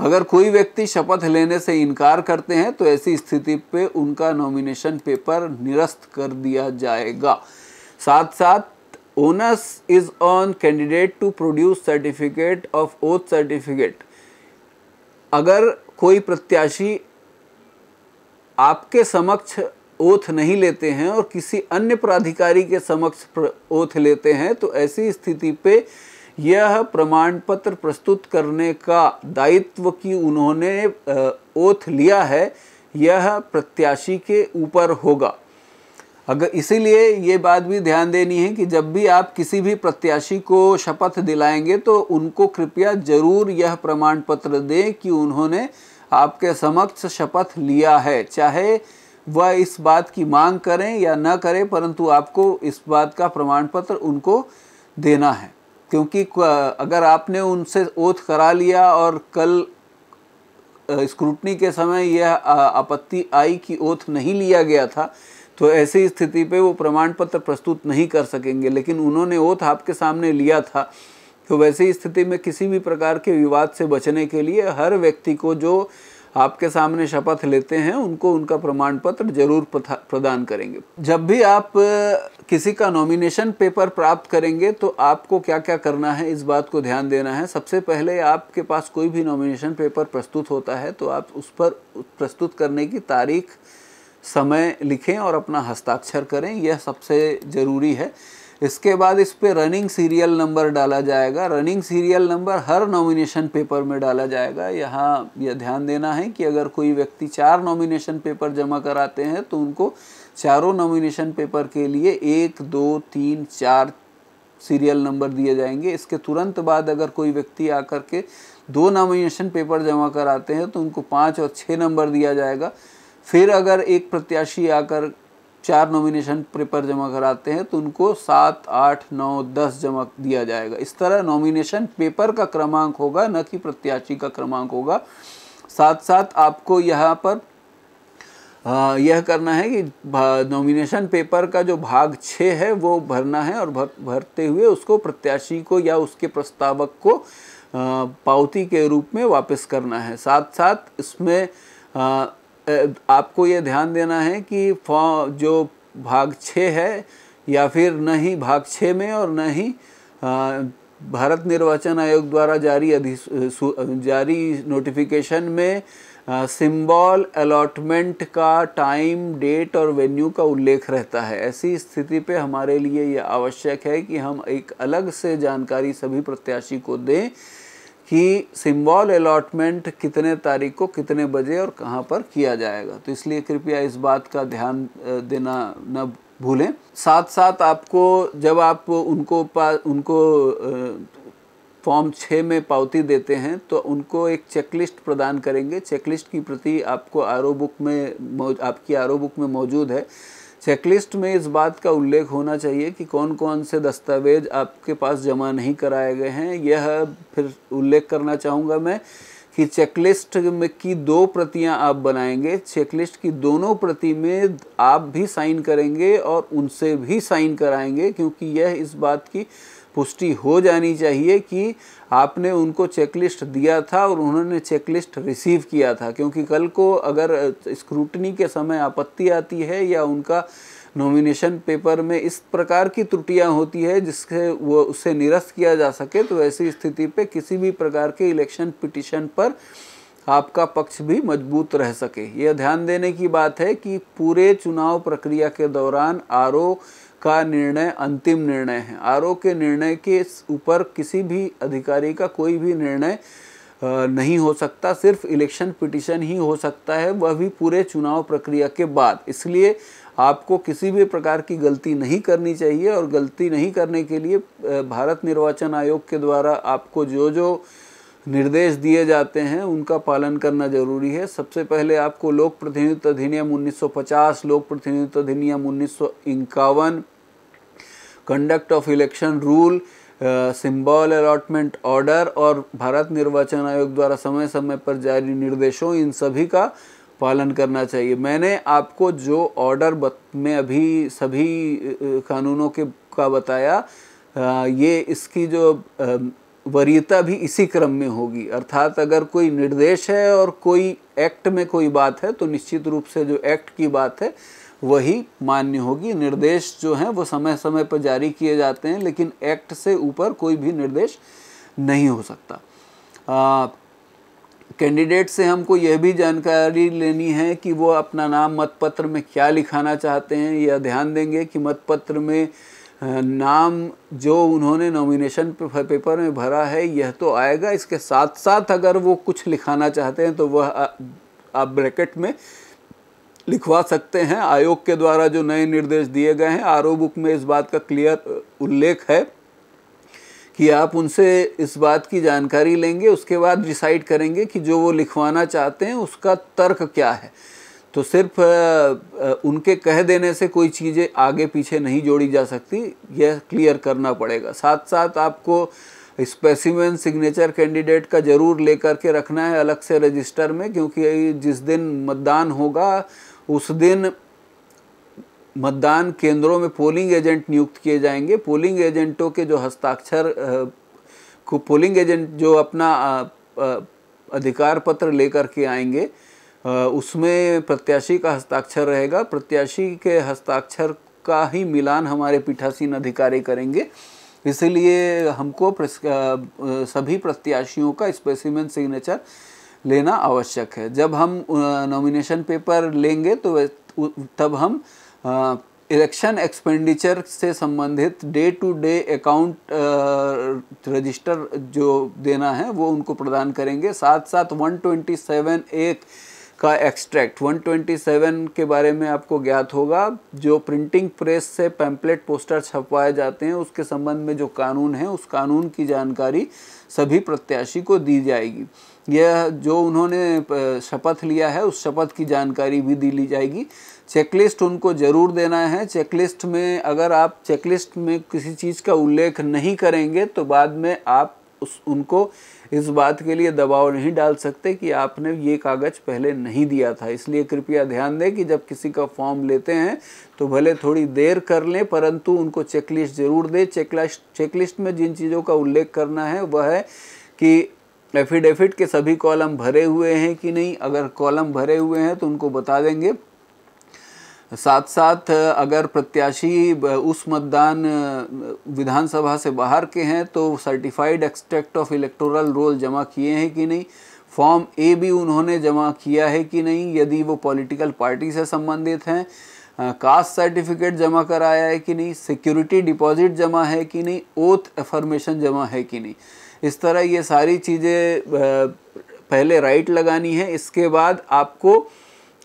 अगर कोई व्यक्ति शपथ लेने से इनकार करते हैं तो ऐसी स्थिति पे उनका नॉमिनेशन पेपर निरस्त कर दिया जाएगा साथ साथ onus is on candidate to produce certificate of oath certificate अगर कोई प्रत्याशी आपके समक्ष ओथ नहीं लेते हैं और किसी अन्य प्राधिकारी के समक्ष ओथ लेते हैं तो ऐसी स्थिति पे यह प्रमाण पत्र प्रस्तुत करने का दायित्व की उन्होंने ओथ लिया है यह प्रत्याशी के ऊपर होगा अगर इसीलिए ये बात भी ध्यान देनी है कि जब भी आप किसी भी प्रत्याशी को शपथ दिलाएंगे तो उनको कृपया जरूर यह प्रमाण पत्र दें कि उन्होंने आपके समक्ष शपथ लिया है चाहे वह इस बात की मांग करें या न करें परंतु आपको इस बात का प्रमाण पत्र उनको देना है क्योंकि अगर आपने उनसे ओथ करा लिया और कल स्क्रूटनी के समय यह आपत्ति आई कि ओथ नहीं लिया गया था तो ऐसी स्थिति पे वो प्रमाण पत्र प्रस्तुत नहीं कर सकेंगे लेकिन उन्होंने ओथ आपके सामने लिया था तो वैसी स्थिति में किसी भी प्रकार के विवाद से बचने के लिए हर व्यक्ति को जो आपके सामने शपथ लेते हैं उनको उनका प्रमाण पत्र जरूर प्रदान करेंगे जब भी आप किसी का नॉमिनेशन पेपर प्राप्त करेंगे तो आपको क्या क्या करना है इस बात को ध्यान देना है सबसे पहले आपके पास कोई भी नॉमिनेशन पेपर प्रस्तुत होता है तो आप उस पर प्रस्तुत करने की तारीख समय लिखें और अपना हस्ताक्षर करें यह सबसे ज़रूरी है इसके बाद इस पर रनिंग सीरियल नंबर डाला जाएगा रनिंग सीरियल नंबर हर नॉमिनेशन पेपर में डाला जाएगा यहाँ यह ध्यान देना है कि अगर कोई व्यक्ति चार नॉमिनेशन पेपर जमा कराते हैं तो उनको चारों नॉमिनेशन पेपर के लिए एक दो तीन चार सीरियल नंबर दिए जाएंगे इसके तुरंत बाद अगर कोई व्यक्ति आकर के दो नॉमिनेशन पेपर जमा कराते हैं तो उनको पाँच और छः नंबर दिया जाएगा फिर अगर एक प्रत्याशी आकर चार नॉमिनेशन पेपर जमा कराते हैं तो उनको सात आठ नौ दस जमा दिया जाएगा इस तरह नॉमिनेशन पेपर का क्रमांक होगा न कि प्रत्याशी का क्रमांक होगा साथ साथ आपको यहाँ पर आ, यह करना है कि नॉमिनेशन पेपर का जो भाग छः है वो भरना है और भर, भरते हुए उसको प्रत्याशी को या उसके प्रस्तावक को पावती के रूप में वापस करना है साथ साथ इसमें आ, आपको ये ध्यान देना है कि जो भाग छः है या फिर न ही भाग छः में और न ही भारत निर्वाचन आयोग द्वारा जारी जारी नोटिफिकेशन में सिंबल अलॉटमेंट का टाइम डेट और वेन्यू का उल्लेख रहता है ऐसी स्थिति पे हमारे लिए यह आवश्यक है कि हम एक अलग से जानकारी सभी प्रत्याशी को दें कि सिम्बॉल अलॉटमेंट कितने तारीख को कितने बजे और कहाँ पर किया जाएगा तो इसलिए कृपया इस बात का ध्यान देना न भूलें साथ साथ आपको जब आप उनको पास उनको फॉर्म छः में पावती देते हैं तो उनको एक चेकलिस्ट प्रदान करेंगे चेकलिस्ट की प्रति आपको आर बुक में आपकी आर बुक में मौजूद है चेकलिस्ट में इस बात का उल्लेख होना चाहिए कि कौन कौन से दस्तावेज आपके पास जमा नहीं कराए गए हैं यह फिर उल्लेख करना चाहूँगा मैं कि चेकलिस्ट में की दो प्रतियां आप बनाएंगे चेकलिस्ट की दोनों प्रति में आप भी साइन करेंगे और उनसे भी साइन कराएंगे क्योंकि यह इस बात की पुष्टि हो जानी चाहिए कि आपने उनको चेकलिस्ट दिया था और उन्होंने चेकलिस्ट रिसीव किया था क्योंकि कल को अगर स्क्रूटनी के समय आपत्ति आती है या उनका नॉमिनेशन पेपर में इस प्रकार की त्रुटियां होती है जिससे वो उसे निरस्त किया जा सके तो ऐसी स्थिति पे किसी भी प्रकार के इलेक्शन पिटिशन पर आपका पक्ष भी मजबूत रह सके यह ध्यान देने की बात है कि पूरे चुनाव प्रक्रिया के दौरान आर का निर्णय अंतिम निर्णय है आर के निर्णय के ऊपर किसी भी अधिकारी का कोई भी निर्णय नहीं हो सकता सिर्फ इलेक्शन पिटिशन ही हो सकता है वह भी पूरे चुनाव प्रक्रिया के बाद इसलिए आपको किसी भी प्रकार की गलती नहीं करनी चाहिए और गलती नहीं करने के लिए भारत निर्वाचन आयोग के द्वारा आपको जो जो निर्देश दिए जाते हैं उनका पालन करना जरूरी है सबसे पहले आपको लोक प्रतिनिधित्व अधिनियम 1950 लोक प्रतिनिधित्व अधिनियम उन्नीस conduct of election rule symbol allotment order और भारत निर्वाचन आयोग द्वारा समय समय पर जारी निर्देशों इन सभी का पालन करना चाहिए मैंने आपको जो ऑर्डर में अभी सभी कानूनों के का बताया ये इसकी जो वरीयता भी इसी क्रम में होगी अर्थात अगर कोई निर्देश है और कोई एक्ट में कोई बात है तो निश्चित रूप से जो एक्ट की बात है वही मान्य होगी निर्देश जो हैं वो समय समय पर जारी किए जाते हैं लेकिन एक्ट से ऊपर कोई भी निर्देश नहीं हो सकता कैंडिडेट से हमको यह भी जानकारी लेनी है कि वो अपना नाम मतपत्र में क्या लिखाना चाहते हैं या ध्यान देंगे कि मतपत्र में नाम जो उन्होंने नॉमिनेशन पेपर में भरा है यह तो आएगा इसके साथ साथ अगर वो कुछ लिखाना चाहते हैं तो वह आप ब्रैकेट में लिखवा सकते हैं आयोग के द्वारा जो नए निर्देश दिए गए हैं आर बुक में इस बात का क्लियर उल्लेख है कि आप उनसे इस बात की जानकारी लेंगे उसके बाद डिसाइड करेंगे कि जो वो लिखवाना चाहते हैं उसका तर्क क्या है तो सिर्फ उनके कह देने से कोई चीज़ें आगे पीछे नहीं जोड़ी जा सकती यह क्लियर करना पड़ेगा साथ साथ आपको स्पेसिमेन सिग्नेचर कैंडिडेट का ज़रूर लेकर के रखना है अलग से रजिस्टर में क्योंकि जिस दिन मतदान होगा उस दिन मतदान केंद्रों में पोलिंग एजेंट नियुक्त किए जाएंगे पोलिंग एजेंटों के जो हस्ताक्षर को पोलिंग एजेंट जो अपना अधिकार पत्र लेकर के आएंगे उसमें प्रत्याशी का हस्ताक्षर रहेगा प्रत्याशी के हस्ताक्षर का ही मिलान हमारे पीठासीन अधिकारी करेंगे इसलिए हमको सभी प्रत्याशियों का स्पेसिमेंट सिग्नेचर लेना आवश्यक है जब हम नॉमिनेशन पेपर लेंगे तो तब हम इलेक्शन एक्सपेंडिचर से संबंधित day to day account register जो देना है वो उनको प्रदान करेंगे साथ साथ 127 एक का एक्सट्रैक्ट 127 के बारे में आपको ज्ञात होगा जो प्रिंटिंग प्रेस से पैम्पलेट पोस्टर छपवाए जाते हैं उसके संबंध में जो कानून है उस कानून की जानकारी सभी प्रत्याशी को दी जाएगी यह जो उन्होंने शपथ लिया है उस शपथ की जानकारी भी दी ली जाएगी चेकलिस्ट उनको ज़रूर देना है चेकलिस्ट में अगर आप चेकलिस्ट में किसी चीज़ का उल्लेख नहीं करेंगे तो बाद में आप उस उनको इस बात के लिए दबाव नहीं डाल सकते कि आपने ये कागज़ पहले नहीं दिया था इसलिए कृपया ध्यान दें कि जब किसी का फॉर्म लेते हैं तो भले थोड़ी देर कर लें परंतु उनको चेकलिस्ट ज़रूर दें चेकलिस्ट चेकलिस्ट में जिन चीज़ों का उल्लेख करना है वह है कि एफिडेविट के सभी कॉलम भरे हुए हैं कि नहीं अगर कॉलम भरे हुए हैं तो उनको बता देंगे साथ साथ अगर प्रत्याशी उस मतदान विधानसभा से बाहर के हैं तो certified extract of electoral roll जमा किए हैं कि नहीं फॉर्म ए भी उन्होंने जमा किया है कि नहीं यदि वो पॉलिटिकल पार्टी से संबंधित हैं कास्ट सर्टिफिकेट जमा कराया है कि नहीं सिक्योरिटी डिपॉजिट जमा है कि नहीं ओथ एफर्मेशन जमा है कि नहीं इस तरह ये सारी चीज़ें पहले राइट लगानी है इसके बाद आपको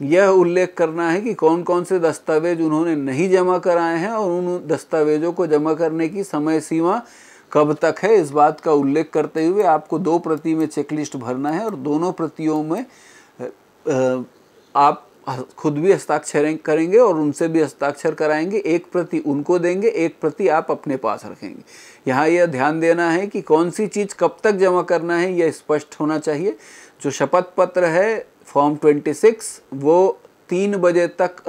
यह उल्लेख करना है कि कौन कौन से दस्तावेज उन्होंने नहीं जमा कराए हैं और उन दस्तावेजों को जमा करने की समय सीमा कब तक है इस बात का उल्लेख करते हुए आपको दो प्रति में चेकलिस्ट भरना है और दोनों प्रतियों में आप खुद भी हस्ताक्षर करेंगे और उनसे भी हस्ताक्षर कराएंगे एक प्रति उनको देंगे एक प्रति आप अपने पास रखेंगे यहाँ यह ध्यान देना है कि कौन सी चीज़ कब तक जमा करना है यह स्पष्ट होना चाहिए जो शपथ पत्र है फॉर्म 26 वो तीन बजे तक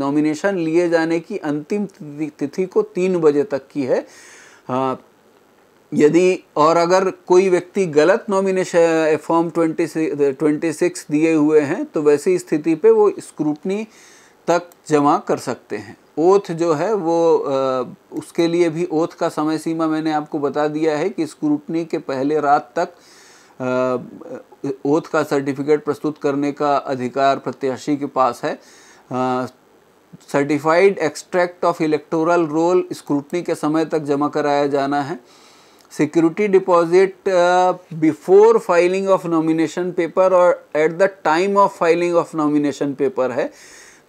नॉमिनेशन लिए जाने की अंतिम तिथि को तीन बजे तक की है आ, यदि और अगर कोई व्यक्ति गलत nomination form twenty twenty six दिए हुए हैं तो वैसी स्थिति पे वो स्क्रूटनी तक जमा कर सकते हैं ओथ जो है वो आ, उसके लिए भी ओथ का समय सीमा मैंने आपको बता दिया है कि स्क्रूटनी के पहले रात तक आ, ओथ का सर्टिफिकेट प्रस्तुत करने का अधिकार प्रत्याशी के पास है certified extract of electoral roll scrutiny के समय तक जमा कराया जाना है security deposit before filing of nomination paper और at the time of filing of nomination paper है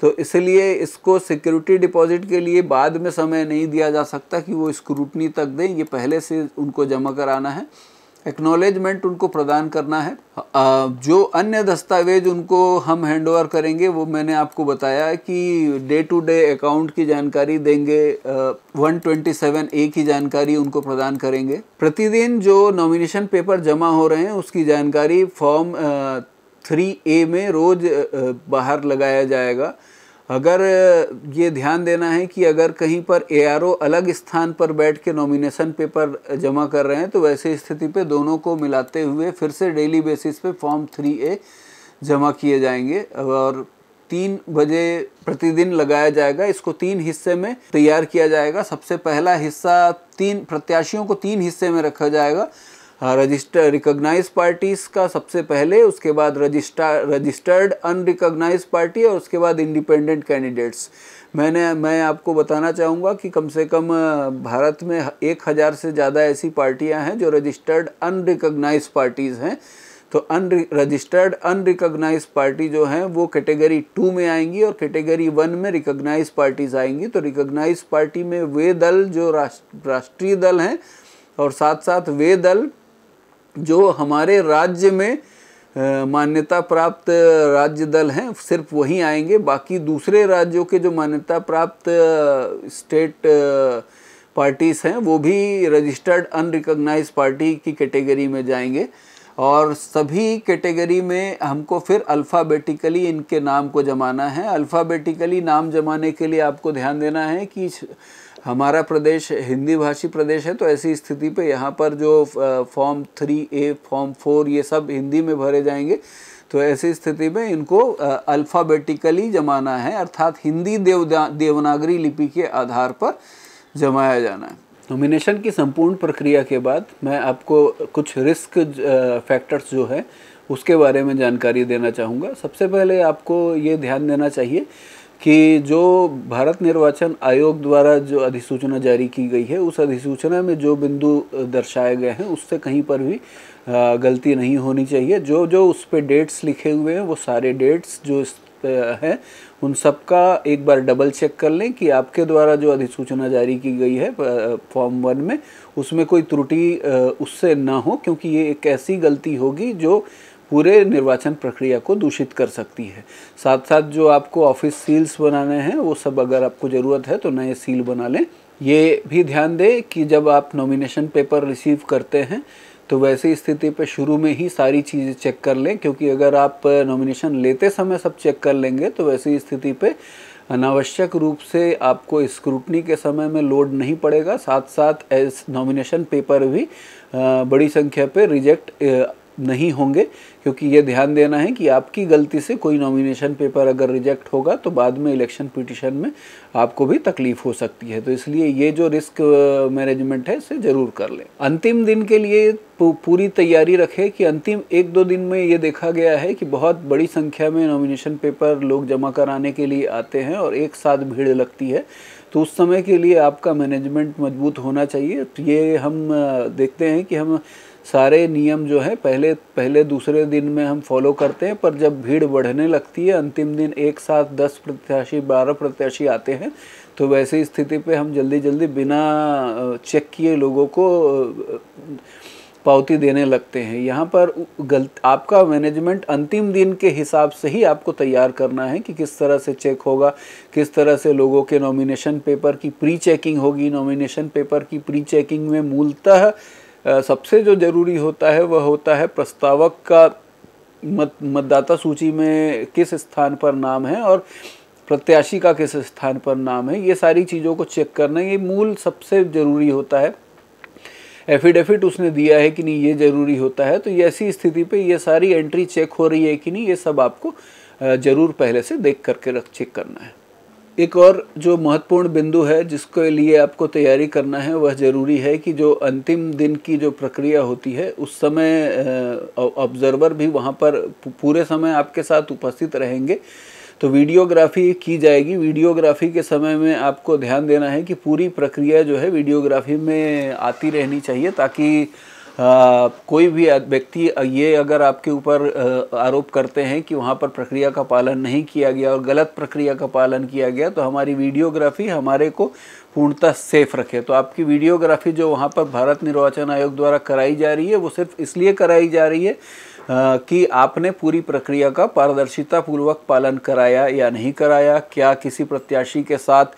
तो इसलिए इसको सिक्योरिटी डिपॉजिट के लिए बाद में समय नहीं दिया जा सकता कि वो स्क्रूटनी तक दें ये पहले से उनको जमा कराना है एक्नॉलेजमेंट उनको प्रदान करना है जो अन्य दस्तावेज उनको हम हैंड ओवर करेंगे वो मैंने आपको बताया कि डे टू डे अकाउंट की जानकारी देंगे 127 ए की जानकारी उनको प्रदान करेंगे प्रतिदिन जो नॉमिनेशन पेपर जमा हो रहे हैं उसकी जानकारी फॉर्म थ्री ए में रोज़ बाहर लगाया जाएगा अगर ये ध्यान देना है कि अगर कहीं पर ए अलग स्थान पर बैठ के नॉमिनेशन पेपर जमा कर रहे हैं तो वैसे स्थिति पे दोनों को मिलाते हुए फिर से डेली बेसिस पे फॉर्म थ्री ए जमा किए जाएंगे और तीन बजे प्रतिदिन लगाया जाएगा इसको तीन हिस्से में तैयार किया जाएगा सबसे पहला हिस्सा तीन प्रत्याशियों को तीन हिस्से में रखा जाएगा रजिस्टर रिकोगनाइज पार्टीज़ का सबसे पहले उसके बाद रजिस्टर रजिस्टर्ड अनरिकोगनाइज पार्टी और उसके बाद इंडिपेंडेंट कैंडिडेट्स मैंने मैं आपको बताना चाहूँगा कि कम से कम भारत में एक हज़ार से ज़्यादा ऐसी पार्टियाँ हैं जो रजिस्टर्ड अनरिकोगनाइज पार्टीज़ हैं तो अन रजिस्टर्ड अनरिकोगनाइज पार्टी जो हैं वो कैटेगरी टू में आएंगी और कैटेगरी वन में रिकोगनाइज पार्टीज आएंगी तो रिकोगनाइज पार्टी में वे दल जो राष्ट्रीय दल हैं और साथ साथ वे दल जो हमारे राज्य में मान्यता प्राप्त राज्य दल हैं सिर्फ वहीं आएंगे बाकी दूसरे राज्यों के जो मान्यता प्राप्त स्टेट पार्टीज़ हैं वो भी रजिस्टर्ड अनरिकग्नाइज पार्टी की कैटेगरी में जाएंगे और सभी कैटेगरी में हमको फिर अल्फ़ाबेटिकली इनके नाम को जमाना है अल्फ़ाबेटिकली नाम जमाने के लिए आपको ध्यान देना है कि हमारा प्रदेश हिंदी भाषी प्रदेश है तो ऐसी स्थिति पे यहाँ पर जो form three A form four ये सब हिंदी में भरे जाएंगे तो ऐसी स्थिति में इनको अल्फ़ाबेटिकली जमाना है अर्थात हिंदी देवदा देवनागरी लिपि के आधार पर जमाया जाना है नोमिनेशन की संपूर्ण प्रक्रिया के बाद मैं आपको कुछ रिस्क फैक्टर्स जो है उसके बारे में जानकारी देना चाहूँगा सबसे पहले आपको ये ध्यान देना चाहिए कि जो भारत निर्वाचन आयोग द्वारा जो अधिसूचना जारी की गई है उस अधिसूचना में जो बिंदु दर्शाए गए हैं उससे कहीं पर भी गलती नहीं होनी चाहिए जो जो उस पर डेट्स लिखे हुए हैं वो सारे डेट्स जो इस हैं उन सब का एक बार डबल चेक कर लें कि आपके द्वारा जो अधिसूचना जारी की गई है फॉर्म वन में उसमें कोई त्रुटि उससे ना हो क्योंकि ये एक ऐसी गलती होगी जो पूरे निर्वाचन प्रक्रिया को दूषित कर सकती है साथ साथ जो आपको ऑफिस सील्स बनाने हैं वो सब अगर आपको ज़रूरत है तो नए सील बना लें ये भी ध्यान दें कि जब आप नॉमिनेशन पेपर रिसीव करते हैं तो वैसी स्थिति पर शुरू में ही सारी चीज़ें चेक कर लें क्योंकि अगर आप नॉमिनेशन लेते समय सब चेक कर लेंगे तो वैसी स्थिति पर अनावश्यक रूप से आपको स्क्रूटनी के समय में लोड नहीं पड़ेगा साथ साथ एज नॉमिनेशन पेपर भी बड़ी संख्या पे रिजेक्ट नहीं होंगे क्योंकि ये ध्यान देना है कि आपकी गलती से कोई नॉमिनेशन पेपर अगर रिजेक्ट होगा तो बाद में इलेक्शन पिटिशन में आपको भी तकलीफ हो सकती है तो इसलिए ये जो रिस्क मैनेजमेंट है इसे ज़रूर कर लें अंतिम दिन के लिए पूरी तैयारी रखें कि अंतिम एक दो दिन में ये देखा गया है कि बहुत बड़ी संख्या में नॉमिनेशन पेपर लोग जमा कराने के लिए आते हैं और एक साथ भीड़ लगती है तो उस समय के लिए आपका मैनेजमेंट मजबूत होना चाहिए तो ये हम देखते हैं कि हम सारे नियम जो है पहले पहले दूसरे दिन में हम फॉलो करते हैं पर जब भीड़ बढ़ने लगती है अंतिम दिन एक साथ दस प्रत्याशी बारह प्रत्याशी आते हैं तो वैसे स्थिति पे हम जल्दी जल्दी बिना चेक किए लोगों को पावती देने लगते हैं यहाँ पर गलत आपका मैनेजमेंट अंतिम दिन के हिसाब से ही आपको तैयार करना है कि किस तरह से चेक होगा किस तरह से लोगों के नॉमिनेशन पेपर की प्री चेकिंग होगी नॉमिनेशन पेपर की प्री चेकिंग में मूलतः सबसे जो ज़रूरी होता है वह होता है प्रस्तावक का मत मतदाता सूची में किस स्थान पर नाम है और प्रत्याशी का किस स्थान पर नाम है ये सारी चीज़ों को चेक करना ये मूल सबसे ज़रूरी होता है एफिडेविट उसने दिया है कि नहीं ये ज़रूरी होता है तो ये ऐसी स्थिति पे ये सारी एंट्री चेक हो रही है कि नहीं ये सब आपको ज़रूर पहले से देख करके रख चेक करना है एक और जो महत्वपूर्ण बिंदु है जिसके लिए आपको तैयारी करना है वह ज़रूरी है कि जो अंतिम दिन की जो प्रक्रिया होती है उस समय ऑब्जर्वर भी वहाँ पर पूरे समय आपके साथ उपस्थित रहेंगे तो वीडियोग्राफी की जाएगी वीडियोग्राफी के समय में आपको ध्यान देना है कि पूरी प्रक्रिया जो है वीडियोग्राफी में आती रहनी चाहिए ताकि कोई भी व्यक्ति ये अगर आपके ऊपर आरोप करते हैं कि वहाँ पर प्रक्रिया का पालन नहीं किया गया और गलत प्रक्रिया का पालन किया गया तो हमारी वीडियोग्राफी हमारे को पूर्णतः सेफ रखे तो आपकी वीडियोग्राफी जो वहाँ पर भारत निर्वाचन आयोग द्वारा कराई जा रही है वो सिर्फ इसलिए कराई जा रही है कि आपने पूरी प्रक्रिया का पारदर्शिता पूर्वक पालन कराया या नहीं कराया क्या किसी प्रत्याशी के साथ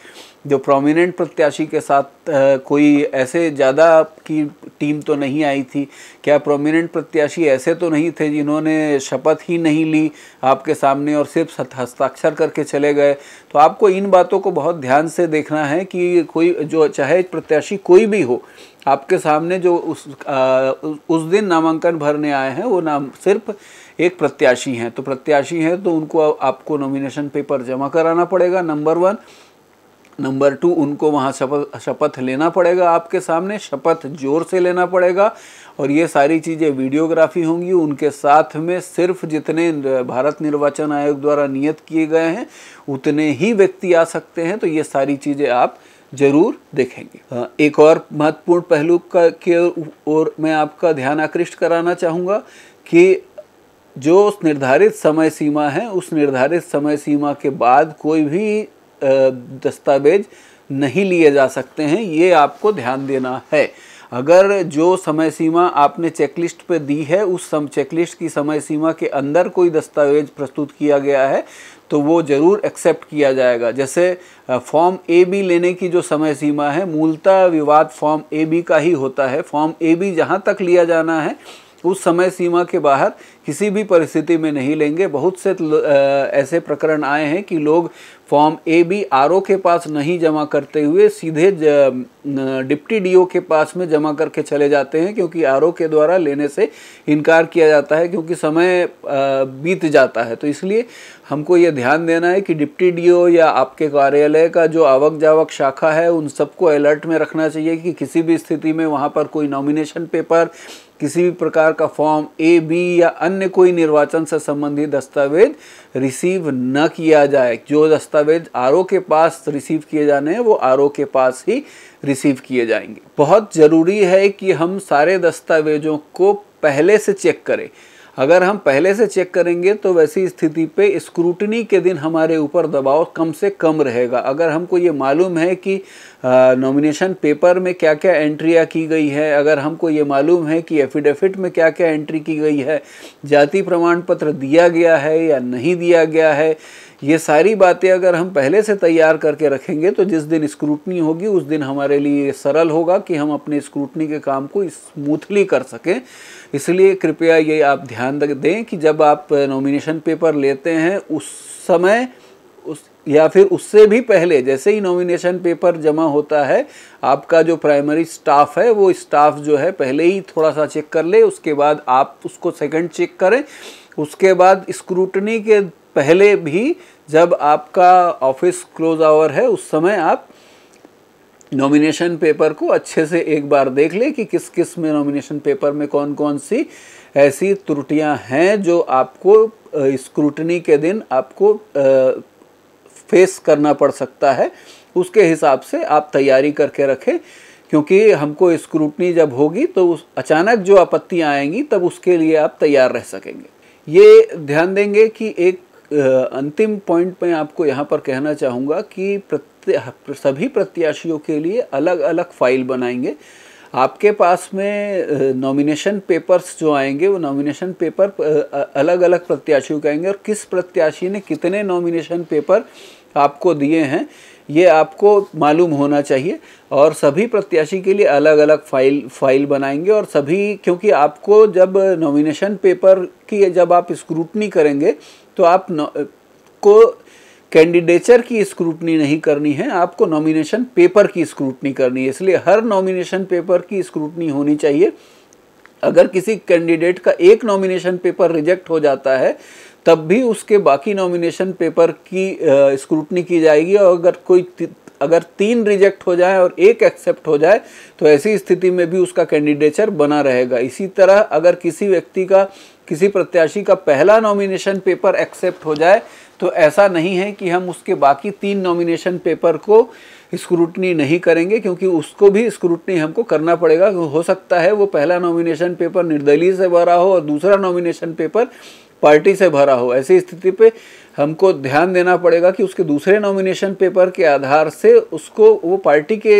जो प्रोमिनेंट प्रत्याशी के साथ कोई ऐसे ज़्यादा की टीम तो नहीं आई थी क्या प्रोमिनेंट प्रत्याशी ऐसे तो नहीं थे जिन्होंने शपथ ही नहीं ली आपके सामने और सिर्फ हस्ताक्षर करके चले गए तो आपको इन बातों को बहुत ध्यान से देखना है कि कोई जो चाहे प्रत्याशी कोई भी हो आपके सामने जो उस आ, उस दिन नामांकन भरने आए हैं वो नाम सिर्फ एक प्रत्याशी हैं तो प्रत्याशी हैं तो उनको आपको नॉमिनेशन पेपर जमा कराना पड़ेगा नंबर वन नंबर टू उनको वहाँ शपथ शपथ लेना पड़ेगा आपके सामने शपथ जोर से लेना पड़ेगा और ये सारी चीज़ें वीडियोग्राफी होंगी उनके साथ में सिर्फ जितने भारत निर्वाचन आयोग द्वारा नियत किए गए हैं उतने ही व्यक्ति आ सकते हैं तो ये सारी चीज़ें आप जरूर देखेंगे एक और महत्वपूर्ण पहलू का के ओर मैं आपका ध्यान आकृष्ट कराना चाहूँगा कि जो उस निर्धारित समय सीमा है उस निर्धारित समय सीमा के बाद कोई भी दस्तावेज नहीं लिए जा सकते हैं ये आपको ध्यान देना है अगर जो समय सीमा आपने चेकलिस्ट पे दी है उस सम चेकलिस्ट की समय सीमा के अंदर कोई दस्तावेज प्रस्तुत किया गया है तो वो ज़रूर एक्सेप्ट किया जाएगा जैसे फॉर्म ए बी लेने की जो समय सीमा है मूलतः विवाद फॉर्म ए बी का ही होता है फॉर्म ए बी जहाँ तक लिया जाना है उस समय सीमा के बाहर किसी भी परिस्थिति में नहीं लेंगे बहुत से ऐसे प्रकरण आए हैं कि लोग फॉर्म ए बी आर के पास नहीं जमा करते हुए सीधे डिप्टी डीओ के पास में जमा करके चले जाते हैं क्योंकि आर के द्वारा लेने से इनकार किया जाता है क्योंकि समय बीत जाता है तो इसलिए हमको ये ध्यान देना है कि डिप्टी डीओ या आपके कार्यालय का जो आवक जावक शाखा है उन सबको अलर्ट में रखना चाहिए कि किसी भी स्थिति में वहाँ पर कोई नॉमिनेशन पेपर किसी भी प्रकार का फॉर्म ए बी या अन्य कोई निर्वाचन से संबंधित दस्तावेज रिसीव न किया जाए जो दस्तावेज आर के पास रिसीव किए जाने हैं वो आर के पास ही रिसीव किए जाएंगे बहुत ज़रूरी है कि हम सारे दस्तावेजों को पहले से चेक करें अगर हम पहले से चेक करेंगे तो वैसी स्थिति पे स्क्रूटनी के दिन हमारे ऊपर दबाव कम से कम रहेगा अगर हमको ये मालूम है कि नॉमिनेशन पेपर में क्या क्या एंट्रियाँ की गई है अगर हमको ये मालूम है कि एफिडेविट में क्या क्या एंट्री की गई है जाति प्रमाण पत्र दिया गया है या नहीं दिया गया है ये सारी बातें अगर हम पहले से तैयार करके रखेंगे तो जिस दिन स्क्रूटनी होगी उस दिन हमारे लिए सरल होगा कि हम अपने स्क्रूटनी के काम को स्मूथली कर सकें इसलिए कृपया ये आप ध्यान दें कि जब आप नॉमिनेशन पेपर लेते हैं उस समय उस या फिर उससे भी पहले जैसे ही नॉमिनेशन पेपर जमा होता है आपका जो प्राइमरी स्टाफ है वो स्टाफ जो है पहले ही थोड़ा सा चेक कर ले उसके बाद आप उसको सेकंड चेक करें उसके बाद स्क्रूटनी के पहले भी जब आपका ऑफिस क्लोज आवर है उस समय आप नॉमिनेशन पेपर को अच्छे से एक बार देख ले कि किस किस में नॉमिनेशन पेपर में कौन कौन सी ऐसी त्रुटियां हैं जो आपको स्क्रूटनी के दिन आपको फेस करना पड़ सकता है उसके हिसाब से आप तैयारी करके रखें क्योंकि हमको स्क्रूटनी जब होगी तो उस अचानक जो आपत्तियाँ आएंगी तब उसके लिए आप तैयार रह सकेंगे ये ध्यान देंगे कि एक अंतिम पॉइंट मैं आपको यहाँ पर कहना चाहूँगा कि प्रत्या सभी प्रत्याशियों के लिए अलग अलग फाइल बनाएंगे आपके पास में नॉमिनेशन पेपर्स जो आएंगे वो नॉमिनेशन पेपर अलग अलग प्रत्याशियों के आएंगे और किस प्रत्याशी ने कितने नॉमिनेशन पेपर आपको दिए हैं ये आपको मालूम होना चाहिए और सभी प्रत्याशी के लिए अलग अलग फाइल फाइल बनाएंगे और सभी क्योंकि आपको जब नॉमिनेशन पेपर की जब आप स्क्रूटनी करेंगे तो आप न, को कैंडिडेचर की स्क्रूटनी नहीं करनी है आपको नॉमिनेशन पेपर की स्क्रूटनी करनी है इसलिए हर नॉमिनेशन पेपर की स्क्रूटनी होनी चाहिए अगर किसी कैंडिडेट का एक नॉमिनेशन पेपर रिजेक्ट हो जाता है तब भी उसके बाकी नॉमिनेशन पेपर की स्क्रूटनी की जाएगी और अगर कोई अगर तीन रिजेक्ट हो जाए और एक एक्सेप्ट हो जाए तो ऐसी स्थिति में भी उसका कैंडिडेचर बना रहेगा इसी तरह अगर किसी व्यक्ति का किसी प्रत्याशी का पहला नॉमिनेशन पेपर एक्सेप्ट हो जाए तो ऐसा नहीं है कि हम उसके बाकी तीन नॉमिनेशन पेपर को स्क्रूटनी नहीं करेंगे क्योंकि उसको भी स्क्रूटनी हमको करना पड़ेगा हो सकता है वो पहला नॉमिनेशन पेपर निर्दलीय से भरा हो और दूसरा नॉमिनेशन पेपर पार्टी से भरा हो ऐसी स्थिति पे हमको ध्यान देना पड़ेगा कि उसके दूसरे नॉमिनेशन पेपर के आधार से उसको वो पार्टी के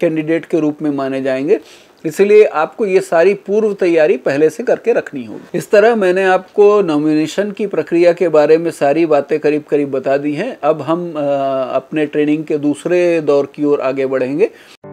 कैंडिडेट के रूप में माने जाएंगे इसलिए आपको ये सारी पूर्व तैयारी पहले से करके रखनी होगी इस तरह मैंने आपको नॉमिनेशन की प्रक्रिया के बारे में सारी बातें करीब करीब बता दी हैं अब हम अपने ट्रेनिंग के दूसरे दौर की ओर आगे बढ़ेंगे